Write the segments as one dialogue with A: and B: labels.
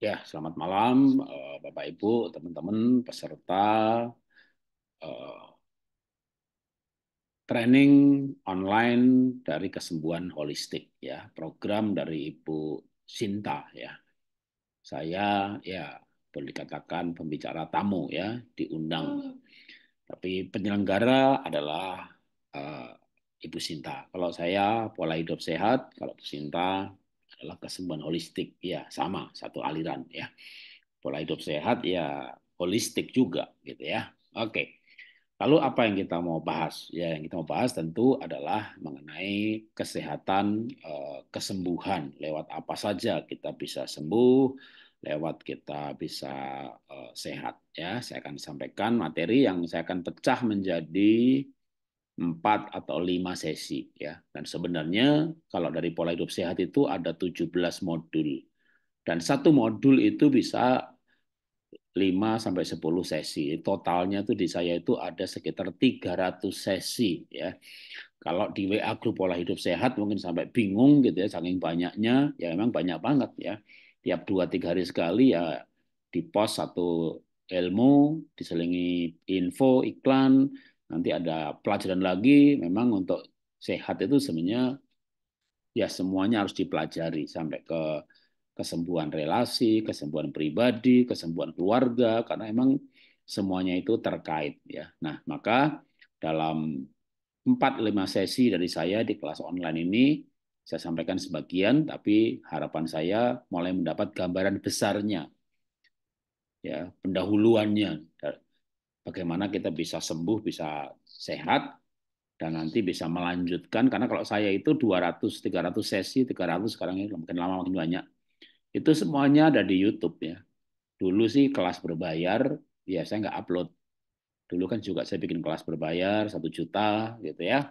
A: Ya, selamat malam eh, Bapak Ibu, teman-teman peserta eh, training online dari kesembuhan holistik ya, program dari Ibu Sinta ya. Saya ya boleh dikatakan pembicara tamu ya, diundang. Hmm. Tapi penyelenggara adalah eh, Ibu Sinta. Kalau saya pola hidup sehat, kalau Ibu Sinta adalah kesembuhan holistik. Ya, sama, satu aliran ya. Pola hidup sehat ya holistik juga gitu ya. Oke. Lalu apa yang kita mau bahas? Ya, yang kita mau bahas tentu adalah mengenai kesehatan eh, kesembuhan lewat apa saja kita bisa sembuh, lewat kita bisa eh, sehat ya. Saya akan sampaikan materi yang saya akan pecah menjadi 4 atau 5 sesi ya. Dan sebenarnya kalau dari pola hidup sehat itu ada 17 modul. Dan satu modul itu bisa 5 sampai 10 sesi. Totalnya itu di saya itu ada sekitar 300 sesi ya. Kalau di WA grup pola hidup sehat mungkin sampai bingung gitu ya saking banyaknya ya memang banyak banget ya. Tiap 2 3 hari sekali ya di pos satu ilmu, diselingi info, iklan, Nanti ada pelajaran lagi, memang untuk sehat itu sebenarnya ya semuanya harus dipelajari sampai ke kesembuhan relasi, kesembuhan pribadi, kesembuhan keluarga karena emang semuanya itu terkait ya. Nah, maka dalam 4 5 sesi dari saya di kelas online ini saya sampaikan sebagian tapi harapan saya mulai mendapat gambaran besarnya ya pendahuluannya bagaimana kita bisa sembuh, bisa sehat, dan nanti bisa melanjutkan. Karena kalau saya itu 200, 300 sesi, 300 sekarang ini mungkin lama makin banyak. Itu semuanya ada di YouTube ya. Dulu sih kelas berbayar, ya saya nggak upload. Dulu kan juga saya bikin kelas berbayar, satu juta gitu ya.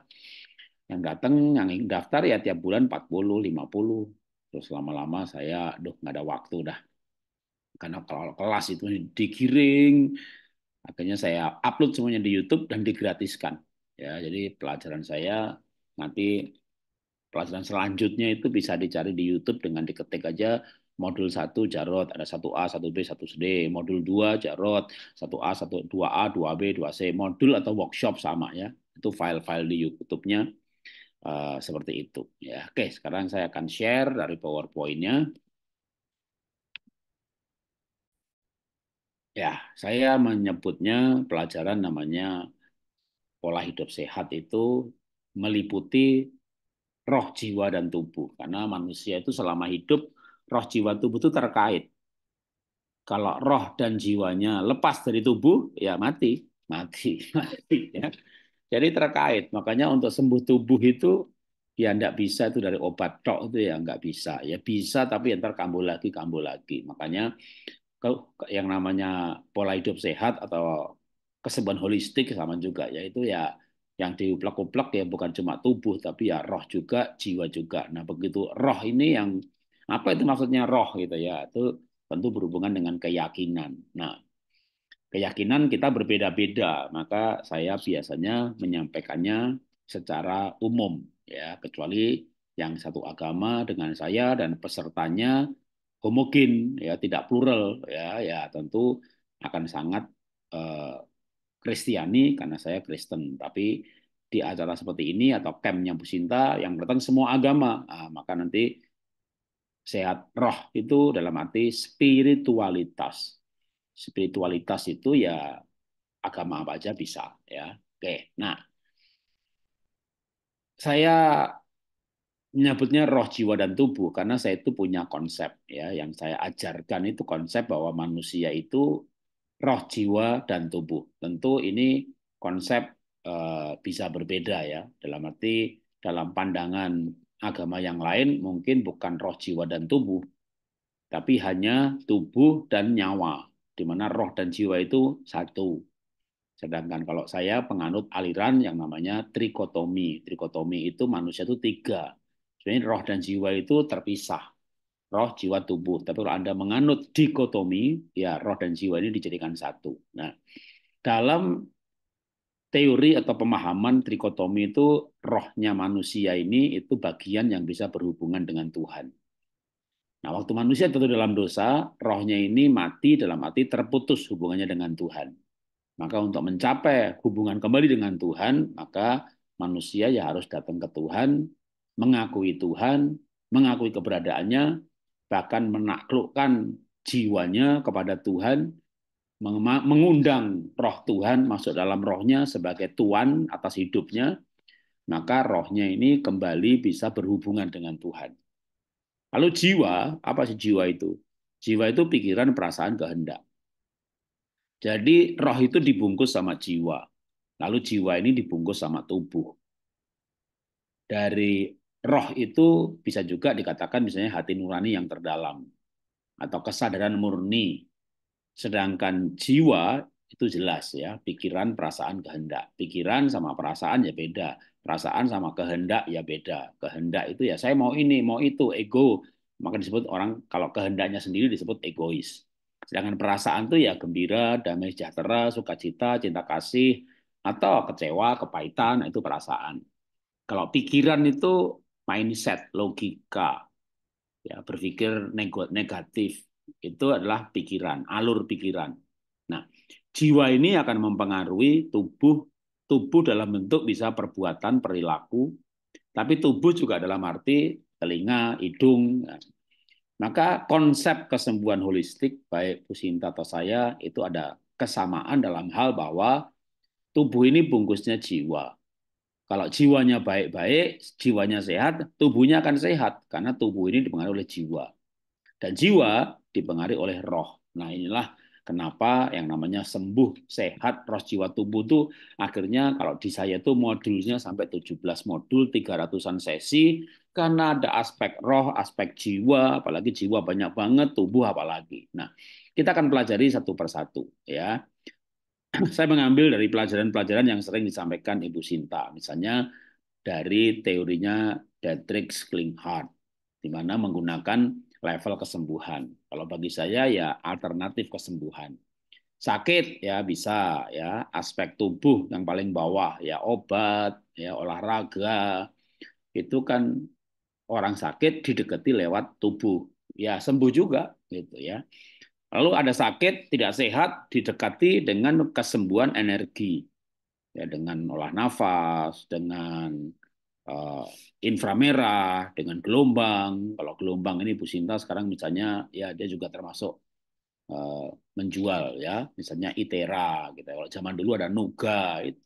A: Yang datang, yang daftar ya tiap bulan 40, 50. Terus lama-lama saya, aduh nggak ada waktu dah. Karena kalau kelas itu digiring, Akhirnya saya upload semuanya di YouTube dan digratiskan. Ya, jadi pelajaran saya nanti pelajaran selanjutnya itu bisa dicari di YouTube dengan diketik aja modul 1 Jarot, ada 1A, 1B, 1D, modul 2 Jarot, 1A, 1, 2A, 2B, 2C, modul atau workshop sama ya. Itu file-file di YouTube-nya uh, seperti itu ya. Oke, sekarang saya akan share dari PowerPoint-nya. ya saya menyebutnya pelajaran namanya pola hidup sehat itu meliputi roh jiwa dan tubuh karena manusia itu selama hidup roh jiwa tubuh itu terkait kalau roh dan jiwanya lepas dari tubuh ya mati mati mati ya jadi terkait makanya untuk sembuh tubuh itu ya nggak bisa itu dari obat tok itu ya nggak bisa ya bisa tapi ya ntar kambuh lagi kambuh lagi makanya yang namanya pola hidup sehat atau kesembuhan holistik sama juga yaitu ya yang diuplek-uplek ya bukan cuma tubuh tapi ya roh juga jiwa juga nah begitu roh ini yang apa itu maksudnya roh gitu ya itu tentu berhubungan dengan keyakinan nah keyakinan kita berbeda-beda maka saya biasanya menyampaikannya secara umum ya kecuali yang satu agama dengan saya dan pesertanya homogen ya tidak plural ya ya tentu akan sangat Kristiani eh, kristiani karena saya Kristen tapi di acara seperti ini atau campnya Bu Sinta yang datang semua agama nah, maka nanti sehat roh itu dalam arti spiritualitas spiritualitas itu ya agama apa aja bisa ya oke nah saya menyebutnya roh jiwa dan tubuh karena saya itu punya konsep ya yang saya ajarkan itu konsep bahwa manusia itu roh jiwa dan tubuh. Tentu ini konsep uh, bisa berbeda ya dalam arti dalam pandangan agama yang lain mungkin bukan roh jiwa dan tubuh tapi hanya tubuh dan nyawa di mana roh dan jiwa itu satu. Sedangkan kalau saya penganut aliran yang namanya trikotomi. Trikotomi itu manusia itu tiga jadi roh dan jiwa itu terpisah. Roh, jiwa, tubuh. Tapi kalau Anda menganut dikotomi, ya roh dan jiwa ini dijadikan satu. Nah, dalam teori atau pemahaman trikotomi itu rohnya manusia ini itu bagian yang bisa berhubungan dengan Tuhan. Nah, waktu manusia tentu dalam dosa, rohnya ini mati dalam mati terputus hubungannya dengan Tuhan. Maka untuk mencapai hubungan kembali dengan Tuhan, maka manusia ya harus datang ke Tuhan mengakui Tuhan, mengakui keberadaannya, bahkan menaklukkan jiwanya kepada Tuhan, mengundang roh Tuhan masuk dalam rohnya sebagai tuan atas hidupnya, maka rohnya ini kembali bisa berhubungan dengan Tuhan. Lalu jiwa, apa sih jiwa itu? Jiwa itu pikiran, perasaan, kehendak. Jadi roh itu dibungkus sama jiwa. Lalu jiwa ini dibungkus sama tubuh. Dari roh itu bisa juga dikatakan misalnya hati nurani yang terdalam atau kesadaran murni. Sedangkan jiwa itu jelas ya, pikiran, perasaan, kehendak. Pikiran sama perasaan ya beda, perasaan sama kehendak ya beda. Kehendak itu ya saya mau ini, mau itu, ego. Maka disebut orang kalau kehendaknya sendiri disebut egois. Sedangkan perasaan itu ya gembira, damai sejahtera, sukacita, cinta kasih, atau kecewa, kepahitan, nah itu perasaan. Kalau pikiran itu mindset, logika, ya berpikir negatif itu adalah pikiran, alur pikiran. Nah, jiwa ini akan mempengaruhi tubuh, tubuh dalam bentuk bisa perbuatan, perilaku, tapi tubuh juga dalam arti telinga, hidung. Ya. Maka konsep kesembuhan holistik baik pusinta atau saya itu ada kesamaan dalam hal bahwa tubuh ini bungkusnya jiwa. Kalau jiwanya baik-baik, jiwanya sehat, tubuhnya akan sehat karena tubuh ini dipengaruhi oleh jiwa. Dan jiwa dipengaruhi oleh roh. Nah, inilah kenapa yang namanya sembuh, sehat, roh jiwa tubuh itu akhirnya kalau di saya itu modulnya sampai 17 modul, 300-an sesi, karena ada aspek roh, aspek jiwa, apalagi jiwa banyak banget, tubuh apalagi. Nah, kita akan pelajari satu persatu ya. saya mengambil dari pelajaran-pelajaran yang sering disampaikan Ibu Sinta, misalnya dari teorinya Dietrich Klinghardt, di mana menggunakan level kesembuhan. Kalau bagi saya ya alternatif kesembuhan. Sakit ya bisa ya aspek tubuh yang paling bawah ya obat ya olahraga itu kan orang sakit didekati lewat tubuh ya sembuh juga gitu ya Lalu ada sakit, tidak sehat, didekati dengan kesembuhan energi. Ya, dengan olah nafas, dengan uh, inframerah, dengan gelombang. Kalau gelombang ini Bu Sinta sekarang misalnya ya dia juga termasuk uh, menjual ya, misalnya Itera gitu. Ya. Kalau zaman dulu ada Nuga gitu.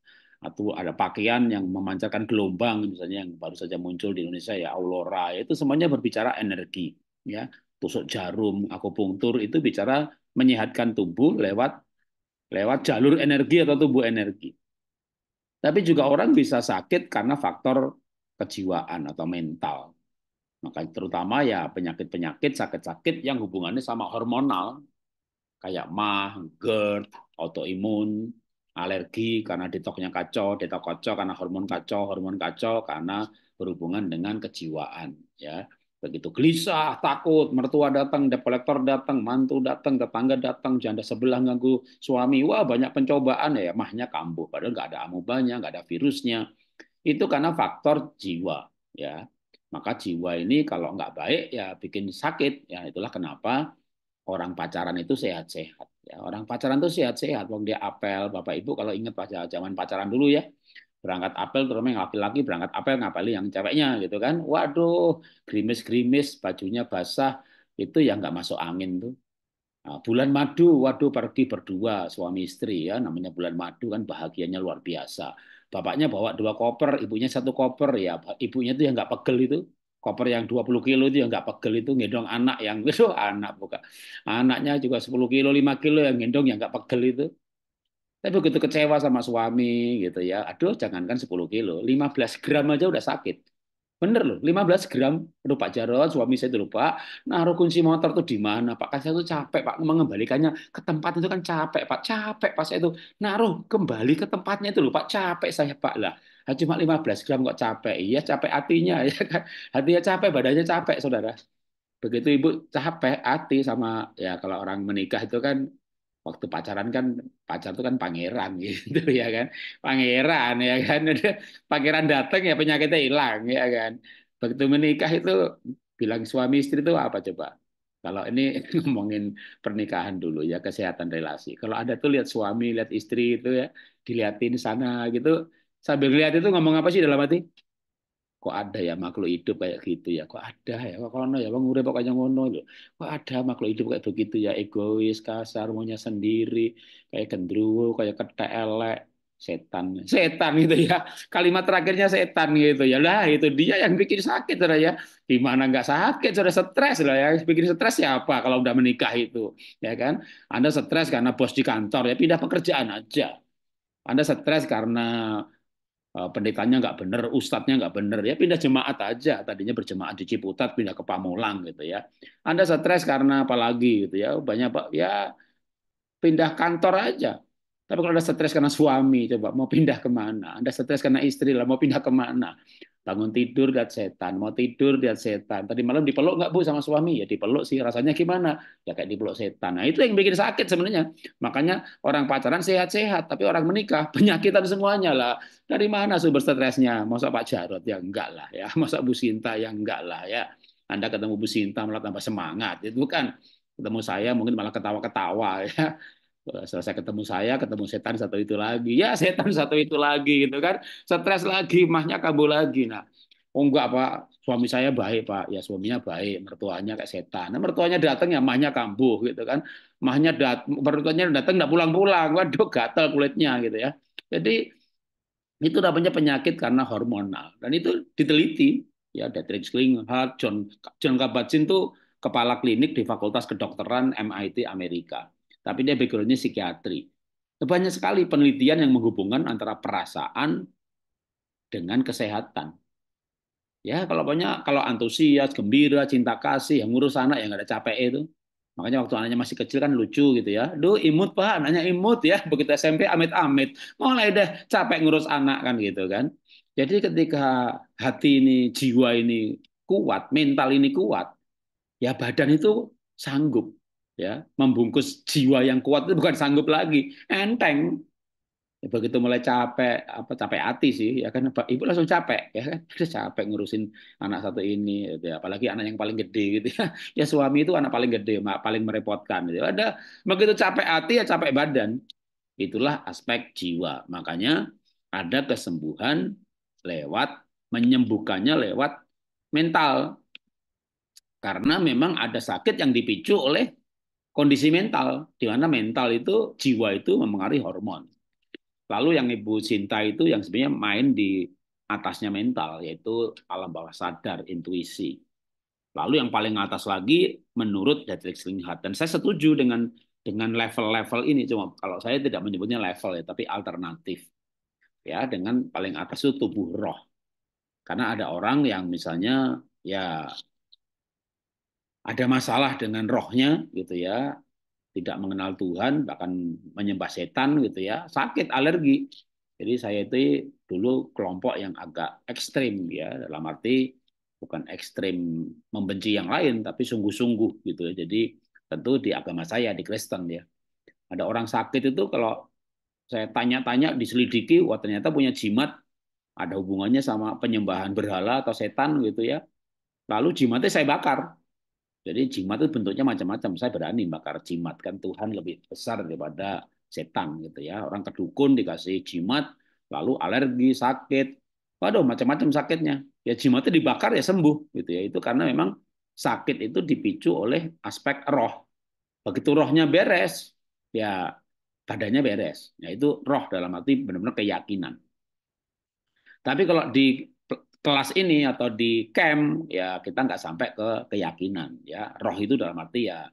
A: atau ada pakaian yang memancarkan gelombang misalnya yang baru saja muncul di Indonesia ya Aurora ya, itu semuanya berbicara energi ya tusuk jarum, akupunktur itu bicara menyehatkan tubuh lewat lewat jalur energi atau tubuh energi. Tapi juga orang bisa sakit karena faktor kejiwaan atau mental. Maka terutama ya penyakit-penyakit sakit-sakit yang hubungannya sama hormonal kayak mah, GERD, autoimun, alergi karena detoknya kacau, detok kacau karena hormon kacau, hormon kacau karena berhubungan dengan kejiwaan ya begitu gelisah, takut, mertua datang, debt collector datang, mantu datang, tetangga datang, janda sebelah ganggu suami, wah banyak pencobaan ya, mahnya kambuh, padahal nggak ada amubanya, nggak ada virusnya. Itu karena faktor jiwa, ya. Maka jiwa ini kalau nggak baik ya bikin sakit, ya itulah kenapa orang pacaran itu sehat-sehat. Ya, orang pacaran itu sehat-sehat, wong dia apel, bapak ibu kalau ingat pacaran zaman pacaran dulu ya, berangkat apel terus yang laki-laki berangkat apel ngapali yang ceweknya gitu kan waduh krimis krimis bajunya basah itu yang nggak masuk angin tuh nah, bulan madu waduh pergi berdua suami istri ya namanya bulan madu kan bahagianya luar biasa bapaknya bawa dua koper ibunya satu koper ya ibunya tuh yang nggak pegel itu koper yang 20 kilo itu yang nggak pegel itu ngendong anak yang itu anak buka anaknya juga 10 kilo 5 kilo yang gendong yang nggak pegel itu tapi begitu kecewa sama suami gitu ya, aduh jangankan 10 kilo, 15 gram aja udah sakit. Bener loh, 15 gram. Aduh Pak Jarot, suami saya dulu Pak, naruh kunci motor tuh di mana Pak? Kan saya tuh capek Pak, mengembalikannya ke tempat itu kan capek Pak, capek Pak saya itu naruh kembali ke tempatnya itu loh Pak, capek saya Pak lah. Cuma 15 gram kok capek, iya capek hatinya ya kan, hatinya capek, badannya capek saudara. Begitu ibu capek hati sama ya kalau orang menikah itu kan waktu pacaran kan pacar tuh kan pangeran gitu ya kan pangeran ya kan pangeran datang ya penyakitnya hilang ya kan begitu menikah itu bilang suami istri itu apa coba kalau ini ngomongin pernikahan dulu ya kesehatan relasi kalau ada tuh lihat suami lihat istri itu ya diliatin sana gitu sambil lihat itu ngomong apa sih dalam hati kok ada ya makhluk hidup kayak gitu ya kok ada ya kok kono ya wong urip kok kaya ngono lho kok ada makhluk hidup kayak begitu ya egois kasar maunya sendiri kayak gendruwo kayak ketek elek setan setan gitu ya kalimat terakhirnya setan gitu ya lah itu dia yang bikin sakit lah ya gimana nggak sakit sudah stres lah ya bikin stres siapa kalau udah menikah itu ya kan anda stres karena bos di kantor ya pindah pekerjaan aja anda stres karena Eh, pendetanya nggak bener, ustadznya nggak bener, ya pindah jemaat aja. Tadinya berjemaat di Ciputat pindah ke Pamulang gitu ya. Anda stres karena apalagi gitu ya, banyak pak ya pindah kantor aja. Tapi kalau Anda stres karena suami, coba mau pindah kemana? Anda stres karena istri lah, mau pindah kemana? Bangun tidur lihat setan, mau tidur lihat setan. Tadi malam dipeluk nggak bu sama suami? Ya dipeluk sih, rasanya gimana? Ya kayak dipeluk setan. Nah itu yang bikin sakit sebenarnya. Makanya orang pacaran sehat-sehat, tapi orang menikah penyakitan semuanya lah. Dari mana sumber stresnya? Masa Pak Jarot? Ya enggak lah ya. Masa Bu Sinta? Ya enggak lah ya. Anda ketemu Bu Sinta malah tambah semangat. Itu kan ketemu saya mungkin malah ketawa-ketawa ya Eh, selesai ketemu saya ketemu setan satu itu lagi ya setan satu itu lagi gitu kan stres lagi mahnya kabur lagi nah oh enggak pak suami saya baik pak ya suaminya baik mertuanya kayak setan nah, mertuanya datang ya mahnya kambuh gitu kan mahnya dat mertuanya datang nggak pulang-pulang waduh gatal kulitnya gitu ya jadi itu namanya penyakit karena hormonal dan itu diteliti ya Dietrich Klinghardt John John Kabat-Zinn tuh kepala klinik di Fakultas Kedokteran MIT Amerika tapi dia backgroundnya psikiatri. Banyak sekali penelitian yang menghubungkan antara perasaan dengan kesehatan. Ya, kalau banyak, kalau antusias, gembira, cinta kasih, yang ngurus anak yang ada capek itu. Makanya waktu anaknya masih kecil kan lucu gitu ya. Duh, imut pak, anaknya imut ya. Begitu SMP amit-amit. Mulai deh capek ngurus anak kan gitu kan. Jadi ketika hati ini, jiwa ini kuat, mental ini kuat, ya badan itu sanggup ya membungkus jiwa yang kuat itu bukan sanggup lagi enteng ya, begitu mulai capek apa capek hati sih ya kan ibu langsung capek ya kan capek ngurusin anak satu ini gitu ya. apalagi anak yang paling gede gitu ya ya suami itu anak paling gede paling merepotkan gitu ya. ada begitu capek hati ya capek badan itulah aspek jiwa makanya ada kesembuhan lewat menyembuhkannya lewat mental karena memang ada sakit yang dipicu oleh kondisi mental, di mana mental itu jiwa itu mempengaruhi hormon. Lalu yang Ibu cinta itu yang sebenarnya main di atasnya mental, yaitu alam bawah sadar, intuisi. Lalu yang paling atas lagi menurut Dietrich Slinghat. Dan saya setuju dengan dengan level-level ini, cuma kalau saya tidak menyebutnya level ya, tapi alternatif. Ya, dengan paling atas itu tubuh roh. Karena ada orang yang misalnya ya ada masalah dengan rohnya gitu ya tidak mengenal Tuhan bahkan menyembah setan gitu ya sakit alergi jadi saya itu dulu kelompok yang agak ekstrim ya dalam arti bukan ekstrim membenci yang lain tapi sungguh-sungguh gitu ya. jadi tentu di agama saya di Kristen ya ada orang sakit itu kalau saya tanya-tanya diselidiki wah ternyata punya jimat ada hubungannya sama penyembahan berhala atau setan gitu ya lalu jimatnya saya bakar jadi jimat itu bentuknya macam-macam. Saya berani bakar jimat kan Tuhan lebih besar daripada setan gitu ya. Orang kedukun dikasih jimat, lalu alergi, sakit. Waduh, macam-macam sakitnya. Ya jimatnya dibakar ya sembuh gitu ya. Itu karena memang sakit itu dipicu oleh aspek roh. Begitu rohnya beres, ya badannya beres. Ya itu roh dalam arti benar-benar keyakinan. Tapi kalau di kelas ini atau di camp ya kita nggak sampai ke keyakinan ya roh itu dalam arti ya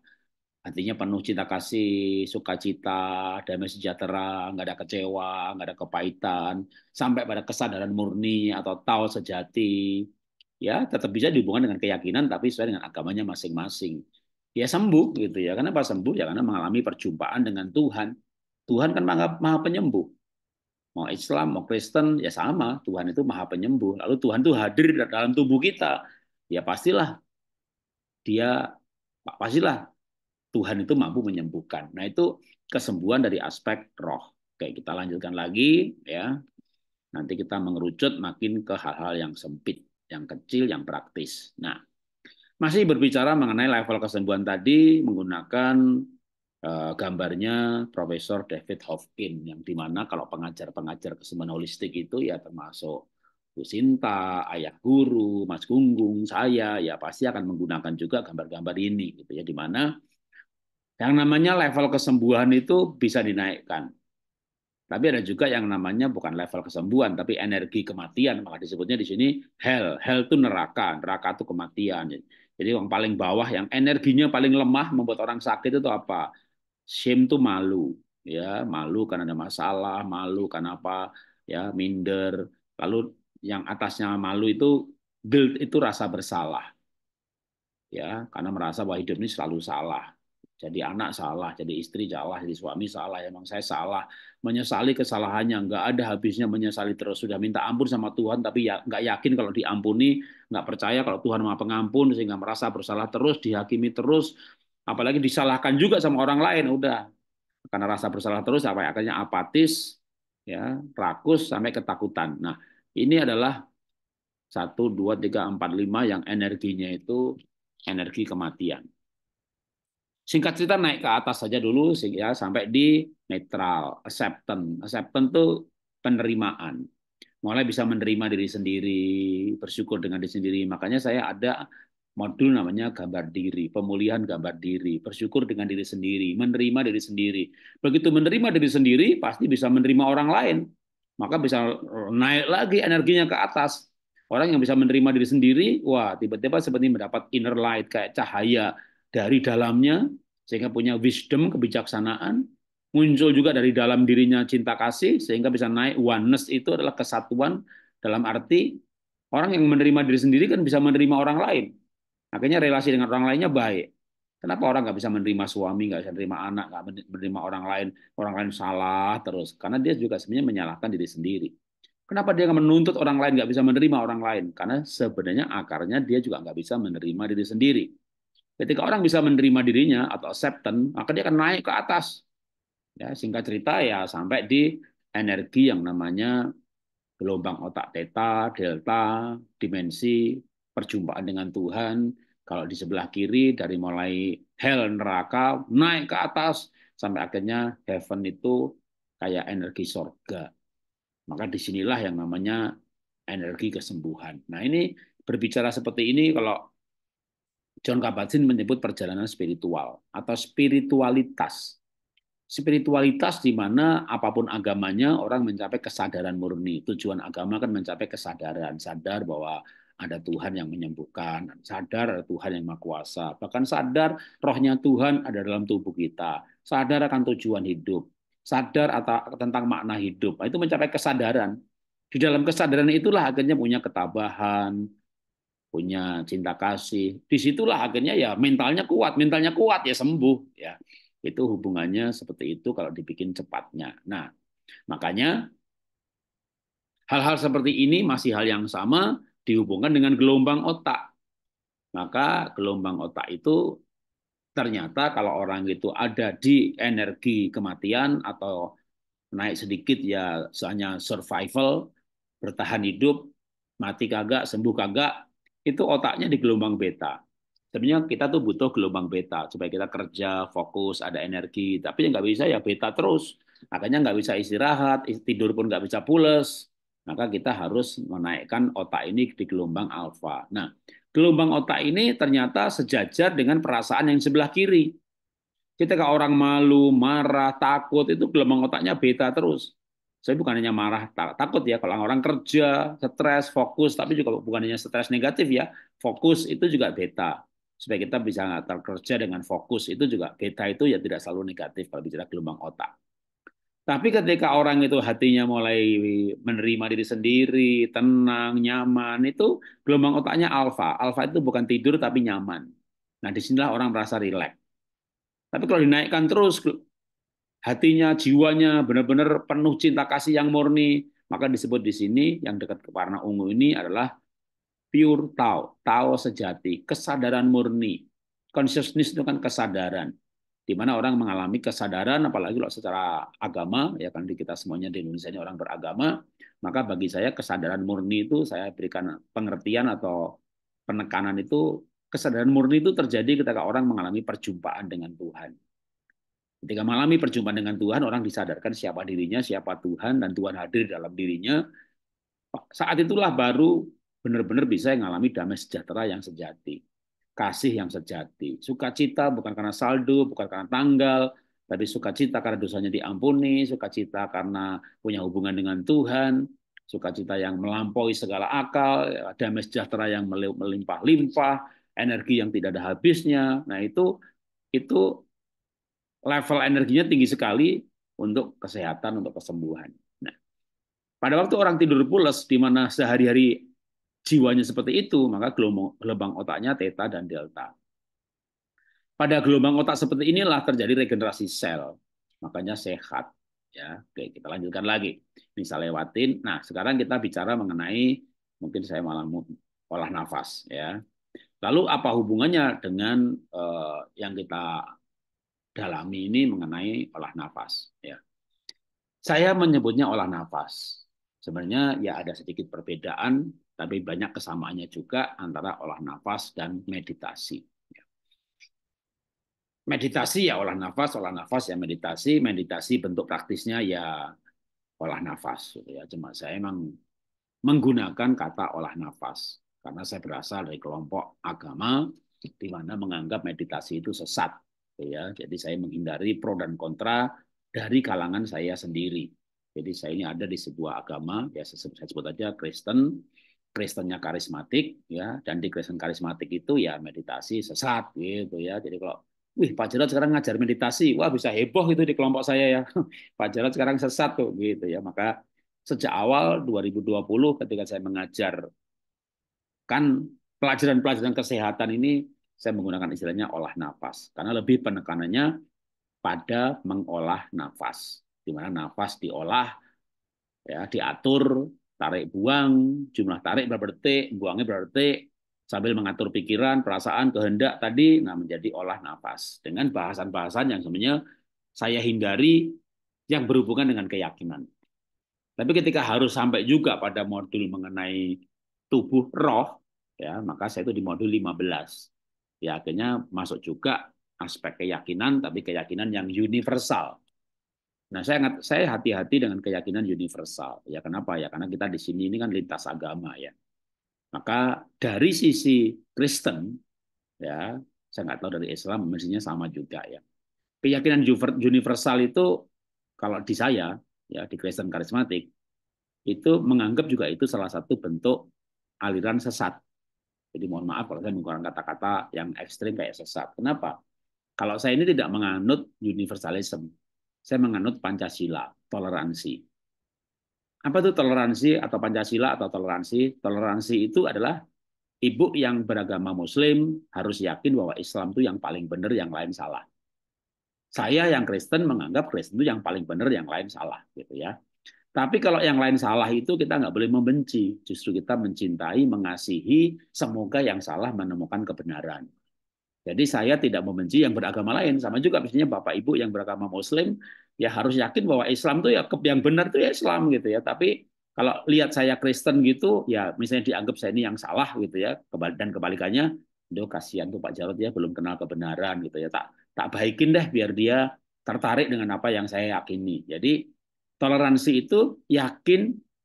A: artinya penuh cinta kasih sukacita damai sejahtera nggak ada kecewa nggak ada kepahitan sampai pada kesadaran murni atau tahu sejati ya tetap bisa dihubungkan dengan keyakinan tapi sesuai dengan agamanya masing-masing ya sembuh gitu ya karena pas sembuh ya karena mengalami perjumpaan dengan Tuhan Tuhan kan maha, maha penyembuh mau Islam, mau Kristen, ya sama. Tuhan itu maha penyembuh. Lalu Tuhan itu hadir dalam tubuh kita. Ya pastilah dia, pak pastilah Tuhan itu mampu menyembuhkan. Nah itu kesembuhan dari aspek roh. Oke, kita lanjutkan lagi ya. Nanti kita mengerucut makin ke hal-hal yang sempit, yang kecil, yang praktis. Nah, masih berbicara mengenai level kesembuhan tadi menggunakan Eh, gambarnya Profesor David Hofkin yang dimana kalau pengajar-pengajar kesemuan holistik itu ya termasuk Bu Sinta, ayah guru, Mas Gunggung, saya ya pasti akan menggunakan juga gambar-gambar ini gitu ya dimana yang namanya level kesembuhan itu bisa dinaikkan. Tapi ada juga yang namanya bukan level kesembuhan, tapi energi kematian. Maka disebutnya di sini hell. Hell itu neraka, neraka itu kematian. Jadi yang paling bawah, yang energinya paling lemah membuat orang sakit itu apa? Shame tuh malu, ya malu karena ada masalah, malu karena apa, ya minder. Lalu yang atasnya malu itu guilt itu rasa bersalah, ya karena merasa bahwa hidup ini selalu salah. Jadi anak salah, jadi istri salah, jadi suami salah, ya. emang saya salah. Menyesali kesalahannya, nggak ada habisnya menyesali terus. Sudah minta ampun sama Tuhan, tapi ya, nggak yakin kalau diampuni, nggak percaya kalau Tuhan maha pengampun, sehingga merasa bersalah terus, dihakimi terus, apalagi disalahkan juga sama orang lain udah karena rasa bersalah terus sampai ya, akhirnya apatis ya rakus sampai ketakutan nah ini adalah satu dua tiga empat lima yang energinya itu energi kematian singkat cerita naik ke atas saja dulu ya sampai di netral acceptance acceptance itu penerimaan mulai bisa menerima diri sendiri bersyukur dengan diri sendiri makanya saya ada Modul namanya gambar diri, pemulihan gambar diri, bersyukur dengan diri sendiri, menerima diri sendiri. Begitu menerima diri sendiri, pasti bisa menerima orang lain. Maka bisa naik lagi energinya ke atas. Orang yang bisa menerima diri sendiri, wah tiba-tiba seperti mendapat inner light, kayak cahaya dari dalamnya, sehingga punya wisdom, kebijaksanaan, muncul juga dari dalam dirinya cinta kasih, sehingga bisa naik oneness itu adalah kesatuan dalam arti orang yang menerima diri sendiri kan bisa menerima orang lain Akhirnya relasi dengan orang lainnya baik. Kenapa orang nggak bisa menerima suami, nggak bisa menerima anak, nggak menerima orang lain, orang lain salah terus? Karena dia juga sebenarnya menyalahkan diri sendiri. Kenapa dia menuntut orang lain nggak bisa menerima orang lain? Karena sebenarnya akarnya dia juga nggak bisa menerima diri sendiri. Ketika orang bisa menerima dirinya atau acceptance, maka dia akan naik ke atas. Ya, singkat cerita ya sampai di energi yang namanya gelombang otak theta, delta, dimensi, perjumpaan dengan Tuhan, kalau di sebelah kiri dari mulai hell neraka naik ke atas sampai akhirnya heaven itu kayak energi sorga. Maka disinilah yang namanya energi kesembuhan. Nah ini berbicara seperti ini kalau John kabat menyebut perjalanan spiritual atau spiritualitas. Spiritualitas di mana apapun agamanya orang mencapai kesadaran murni. Tujuan agama kan mencapai kesadaran, sadar bahwa ada Tuhan yang menyembuhkan, sadar ada Tuhan yang Maha bahkan sadar rohnya Tuhan ada dalam tubuh kita, sadar akan tujuan hidup, sadar atau tentang makna hidup. Nah, itu mencapai kesadaran. Di dalam kesadaran itulah akhirnya punya ketabahan, punya cinta kasih. Disitulah akhirnya ya mentalnya kuat, mentalnya kuat ya sembuh ya. Itu hubungannya seperti itu kalau dibikin cepatnya. Nah, makanya hal-hal seperti ini masih hal yang sama dihubungkan dengan gelombang otak. Maka gelombang otak itu ternyata kalau orang itu ada di energi kematian atau naik sedikit ya hanya survival, bertahan hidup, mati kagak, sembuh kagak, itu otaknya di gelombang beta. Sebenarnya kita tuh butuh gelombang beta supaya kita kerja, fokus, ada energi. Tapi yang nggak bisa ya beta terus. Makanya nggak bisa istirahat, tidur pun nggak bisa pules maka kita harus menaikkan otak ini di gelombang alfa. Nah, gelombang otak ini ternyata sejajar dengan perasaan yang sebelah kiri. Ketika orang malu, marah, takut, itu gelombang otaknya beta terus. Saya bukan hanya marah, takut ya. Kalau orang kerja, stres, fokus, tapi juga bukan hanya stres negatif ya. Fokus itu juga beta. Supaya kita bisa terkerja dengan fokus itu juga beta itu ya tidak selalu negatif kalau bicara gelombang otak. Tapi ketika orang itu hatinya mulai menerima diri sendiri, tenang, nyaman, itu gelombang otaknya alfa. Alfa itu bukan tidur tapi nyaman. Nah, disinilah orang merasa rileks. Tapi kalau dinaikkan terus hatinya, jiwanya benar-benar penuh cinta kasih yang murni, maka disebut di sini yang dekat ke warna ungu ini adalah pure tao, tao sejati, kesadaran murni. Consciousness itu kan kesadaran di mana orang mengalami kesadaran apalagi kalau secara agama ya kan di kita semuanya di Indonesia ini orang beragama maka bagi saya kesadaran murni itu saya berikan pengertian atau penekanan itu kesadaran murni itu terjadi ketika orang mengalami perjumpaan dengan Tuhan ketika mengalami perjumpaan dengan Tuhan orang disadarkan siapa dirinya siapa Tuhan dan Tuhan hadir dalam dirinya saat itulah baru benar-benar bisa mengalami damai sejahtera yang sejati kasih yang sejati. Sukacita bukan karena saldo, bukan karena tanggal, tapi sukacita karena dosanya diampuni, sukacita karena punya hubungan dengan Tuhan, sukacita yang melampaui segala akal, damai sejahtera yang melimpah-limpah, energi yang tidak ada habisnya. Nah, itu itu level energinya tinggi sekali untuk kesehatan, untuk kesembuhan. Nah, pada waktu orang tidur pulas di mana sehari-hari jiwanya seperti itu, maka gelombang, otaknya theta dan delta. Pada gelombang otak seperti inilah terjadi regenerasi sel. Makanya sehat. Ya, oke, kita lanjutkan lagi. bisa lewatin. Nah, sekarang kita bicara mengenai mungkin saya malah olah nafas ya. Lalu apa hubungannya dengan eh, yang kita dalami ini mengenai olah nafas ya. Saya menyebutnya olah nafas. Sebenarnya ya ada sedikit perbedaan tapi banyak kesamaannya juga antara olah nafas dan meditasi. Meditasi ya olah nafas, olah nafas ya meditasi, meditasi bentuk praktisnya ya olah nafas. Gitu ya cuma saya emang menggunakan kata olah nafas karena saya berasal dari kelompok agama di mana menganggap meditasi itu sesat. Gitu ya, jadi saya menghindari pro dan kontra dari kalangan saya sendiri. Jadi saya ini ada di sebuah agama, ya saya sebut, saja Kristen, Kristennya karismatik ya dan di Kristen karismatik itu ya meditasi sesat gitu ya. Jadi kalau wih Pak Jarod sekarang ngajar meditasi, wah bisa heboh gitu di kelompok saya ya. Pak Jarod sekarang sesat tuh gitu ya. Maka sejak awal 2020 ketika saya mengajar kan pelajaran-pelajaran kesehatan ini saya menggunakan istilahnya olah nafas karena lebih penekanannya pada mengolah nafas di mana nafas diolah ya diatur tarik buang, jumlah tarik berapa detik, buangnya berapa detik, sambil mengatur pikiran, perasaan, kehendak tadi, nah menjadi olah nafas dengan bahasan-bahasan yang sebenarnya saya hindari yang berhubungan dengan keyakinan. Tapi ketika harus sampai juga pada modul mengenai tubuh roh, ya maka saya itu di modul 15. Ya akhirnya masuk juga aspek keyakinan, tapi keyakinan yang universal. Nah, saya ingat, saya hati-hati dengan keyakinan universal. Ya, kenapa ya? Karena kita di sini ini kan lintas agama ya. Maka dari sisi Kristen, ya, saya nggak tahu dari Islam, mestinya sama juga ya. Keyakinan universal itu kalau di saya, ya di Kristen karismatik, itu menganggap juga itu salah satu bentuk aliran sesat. Jadi mohon maaf kalau saya menggunakan kata-kata yang ekstrim kayak sesat. Kenapa? Kalau saya ini tidak menganut universalisme, saya menganut Pancasila, toleransi. Apa itu toleransi atau Pancasila atau toleransi? Toleransi itu adalah ibu yang beragama muslim harus yakin bahwa Islam itu yang paling benar, yang lain salah. Saya yang Kristen menganggap Kristen itu yang paling benar, yang lain salah, gitu ya. Tapi kalau yang lain salah itu kita nggak boleh membenci, justru kita mencintai, mengasihi, semoga yang salah menemukan kebenaran. Jadi saya tidak membenci yang beragama lain. Sama juga misalnya Bapak Ibu yang beragama Muslim, ya harus yakin bahwa Islam tuh ya yang benar tuh ya Islam gitu ya. Tapi kalau lihat saya Kristen gitu, ya misalnya dianggap saya ini yang salah gitu ya, dan kebalikannya, doh kasihan tuh Pak Jarod ya belum kenal kebenaran gitu ya. Tak tak baikin deh biar dia tertarik dengan apa yang saya yakini. Jadi toleransi itu yakin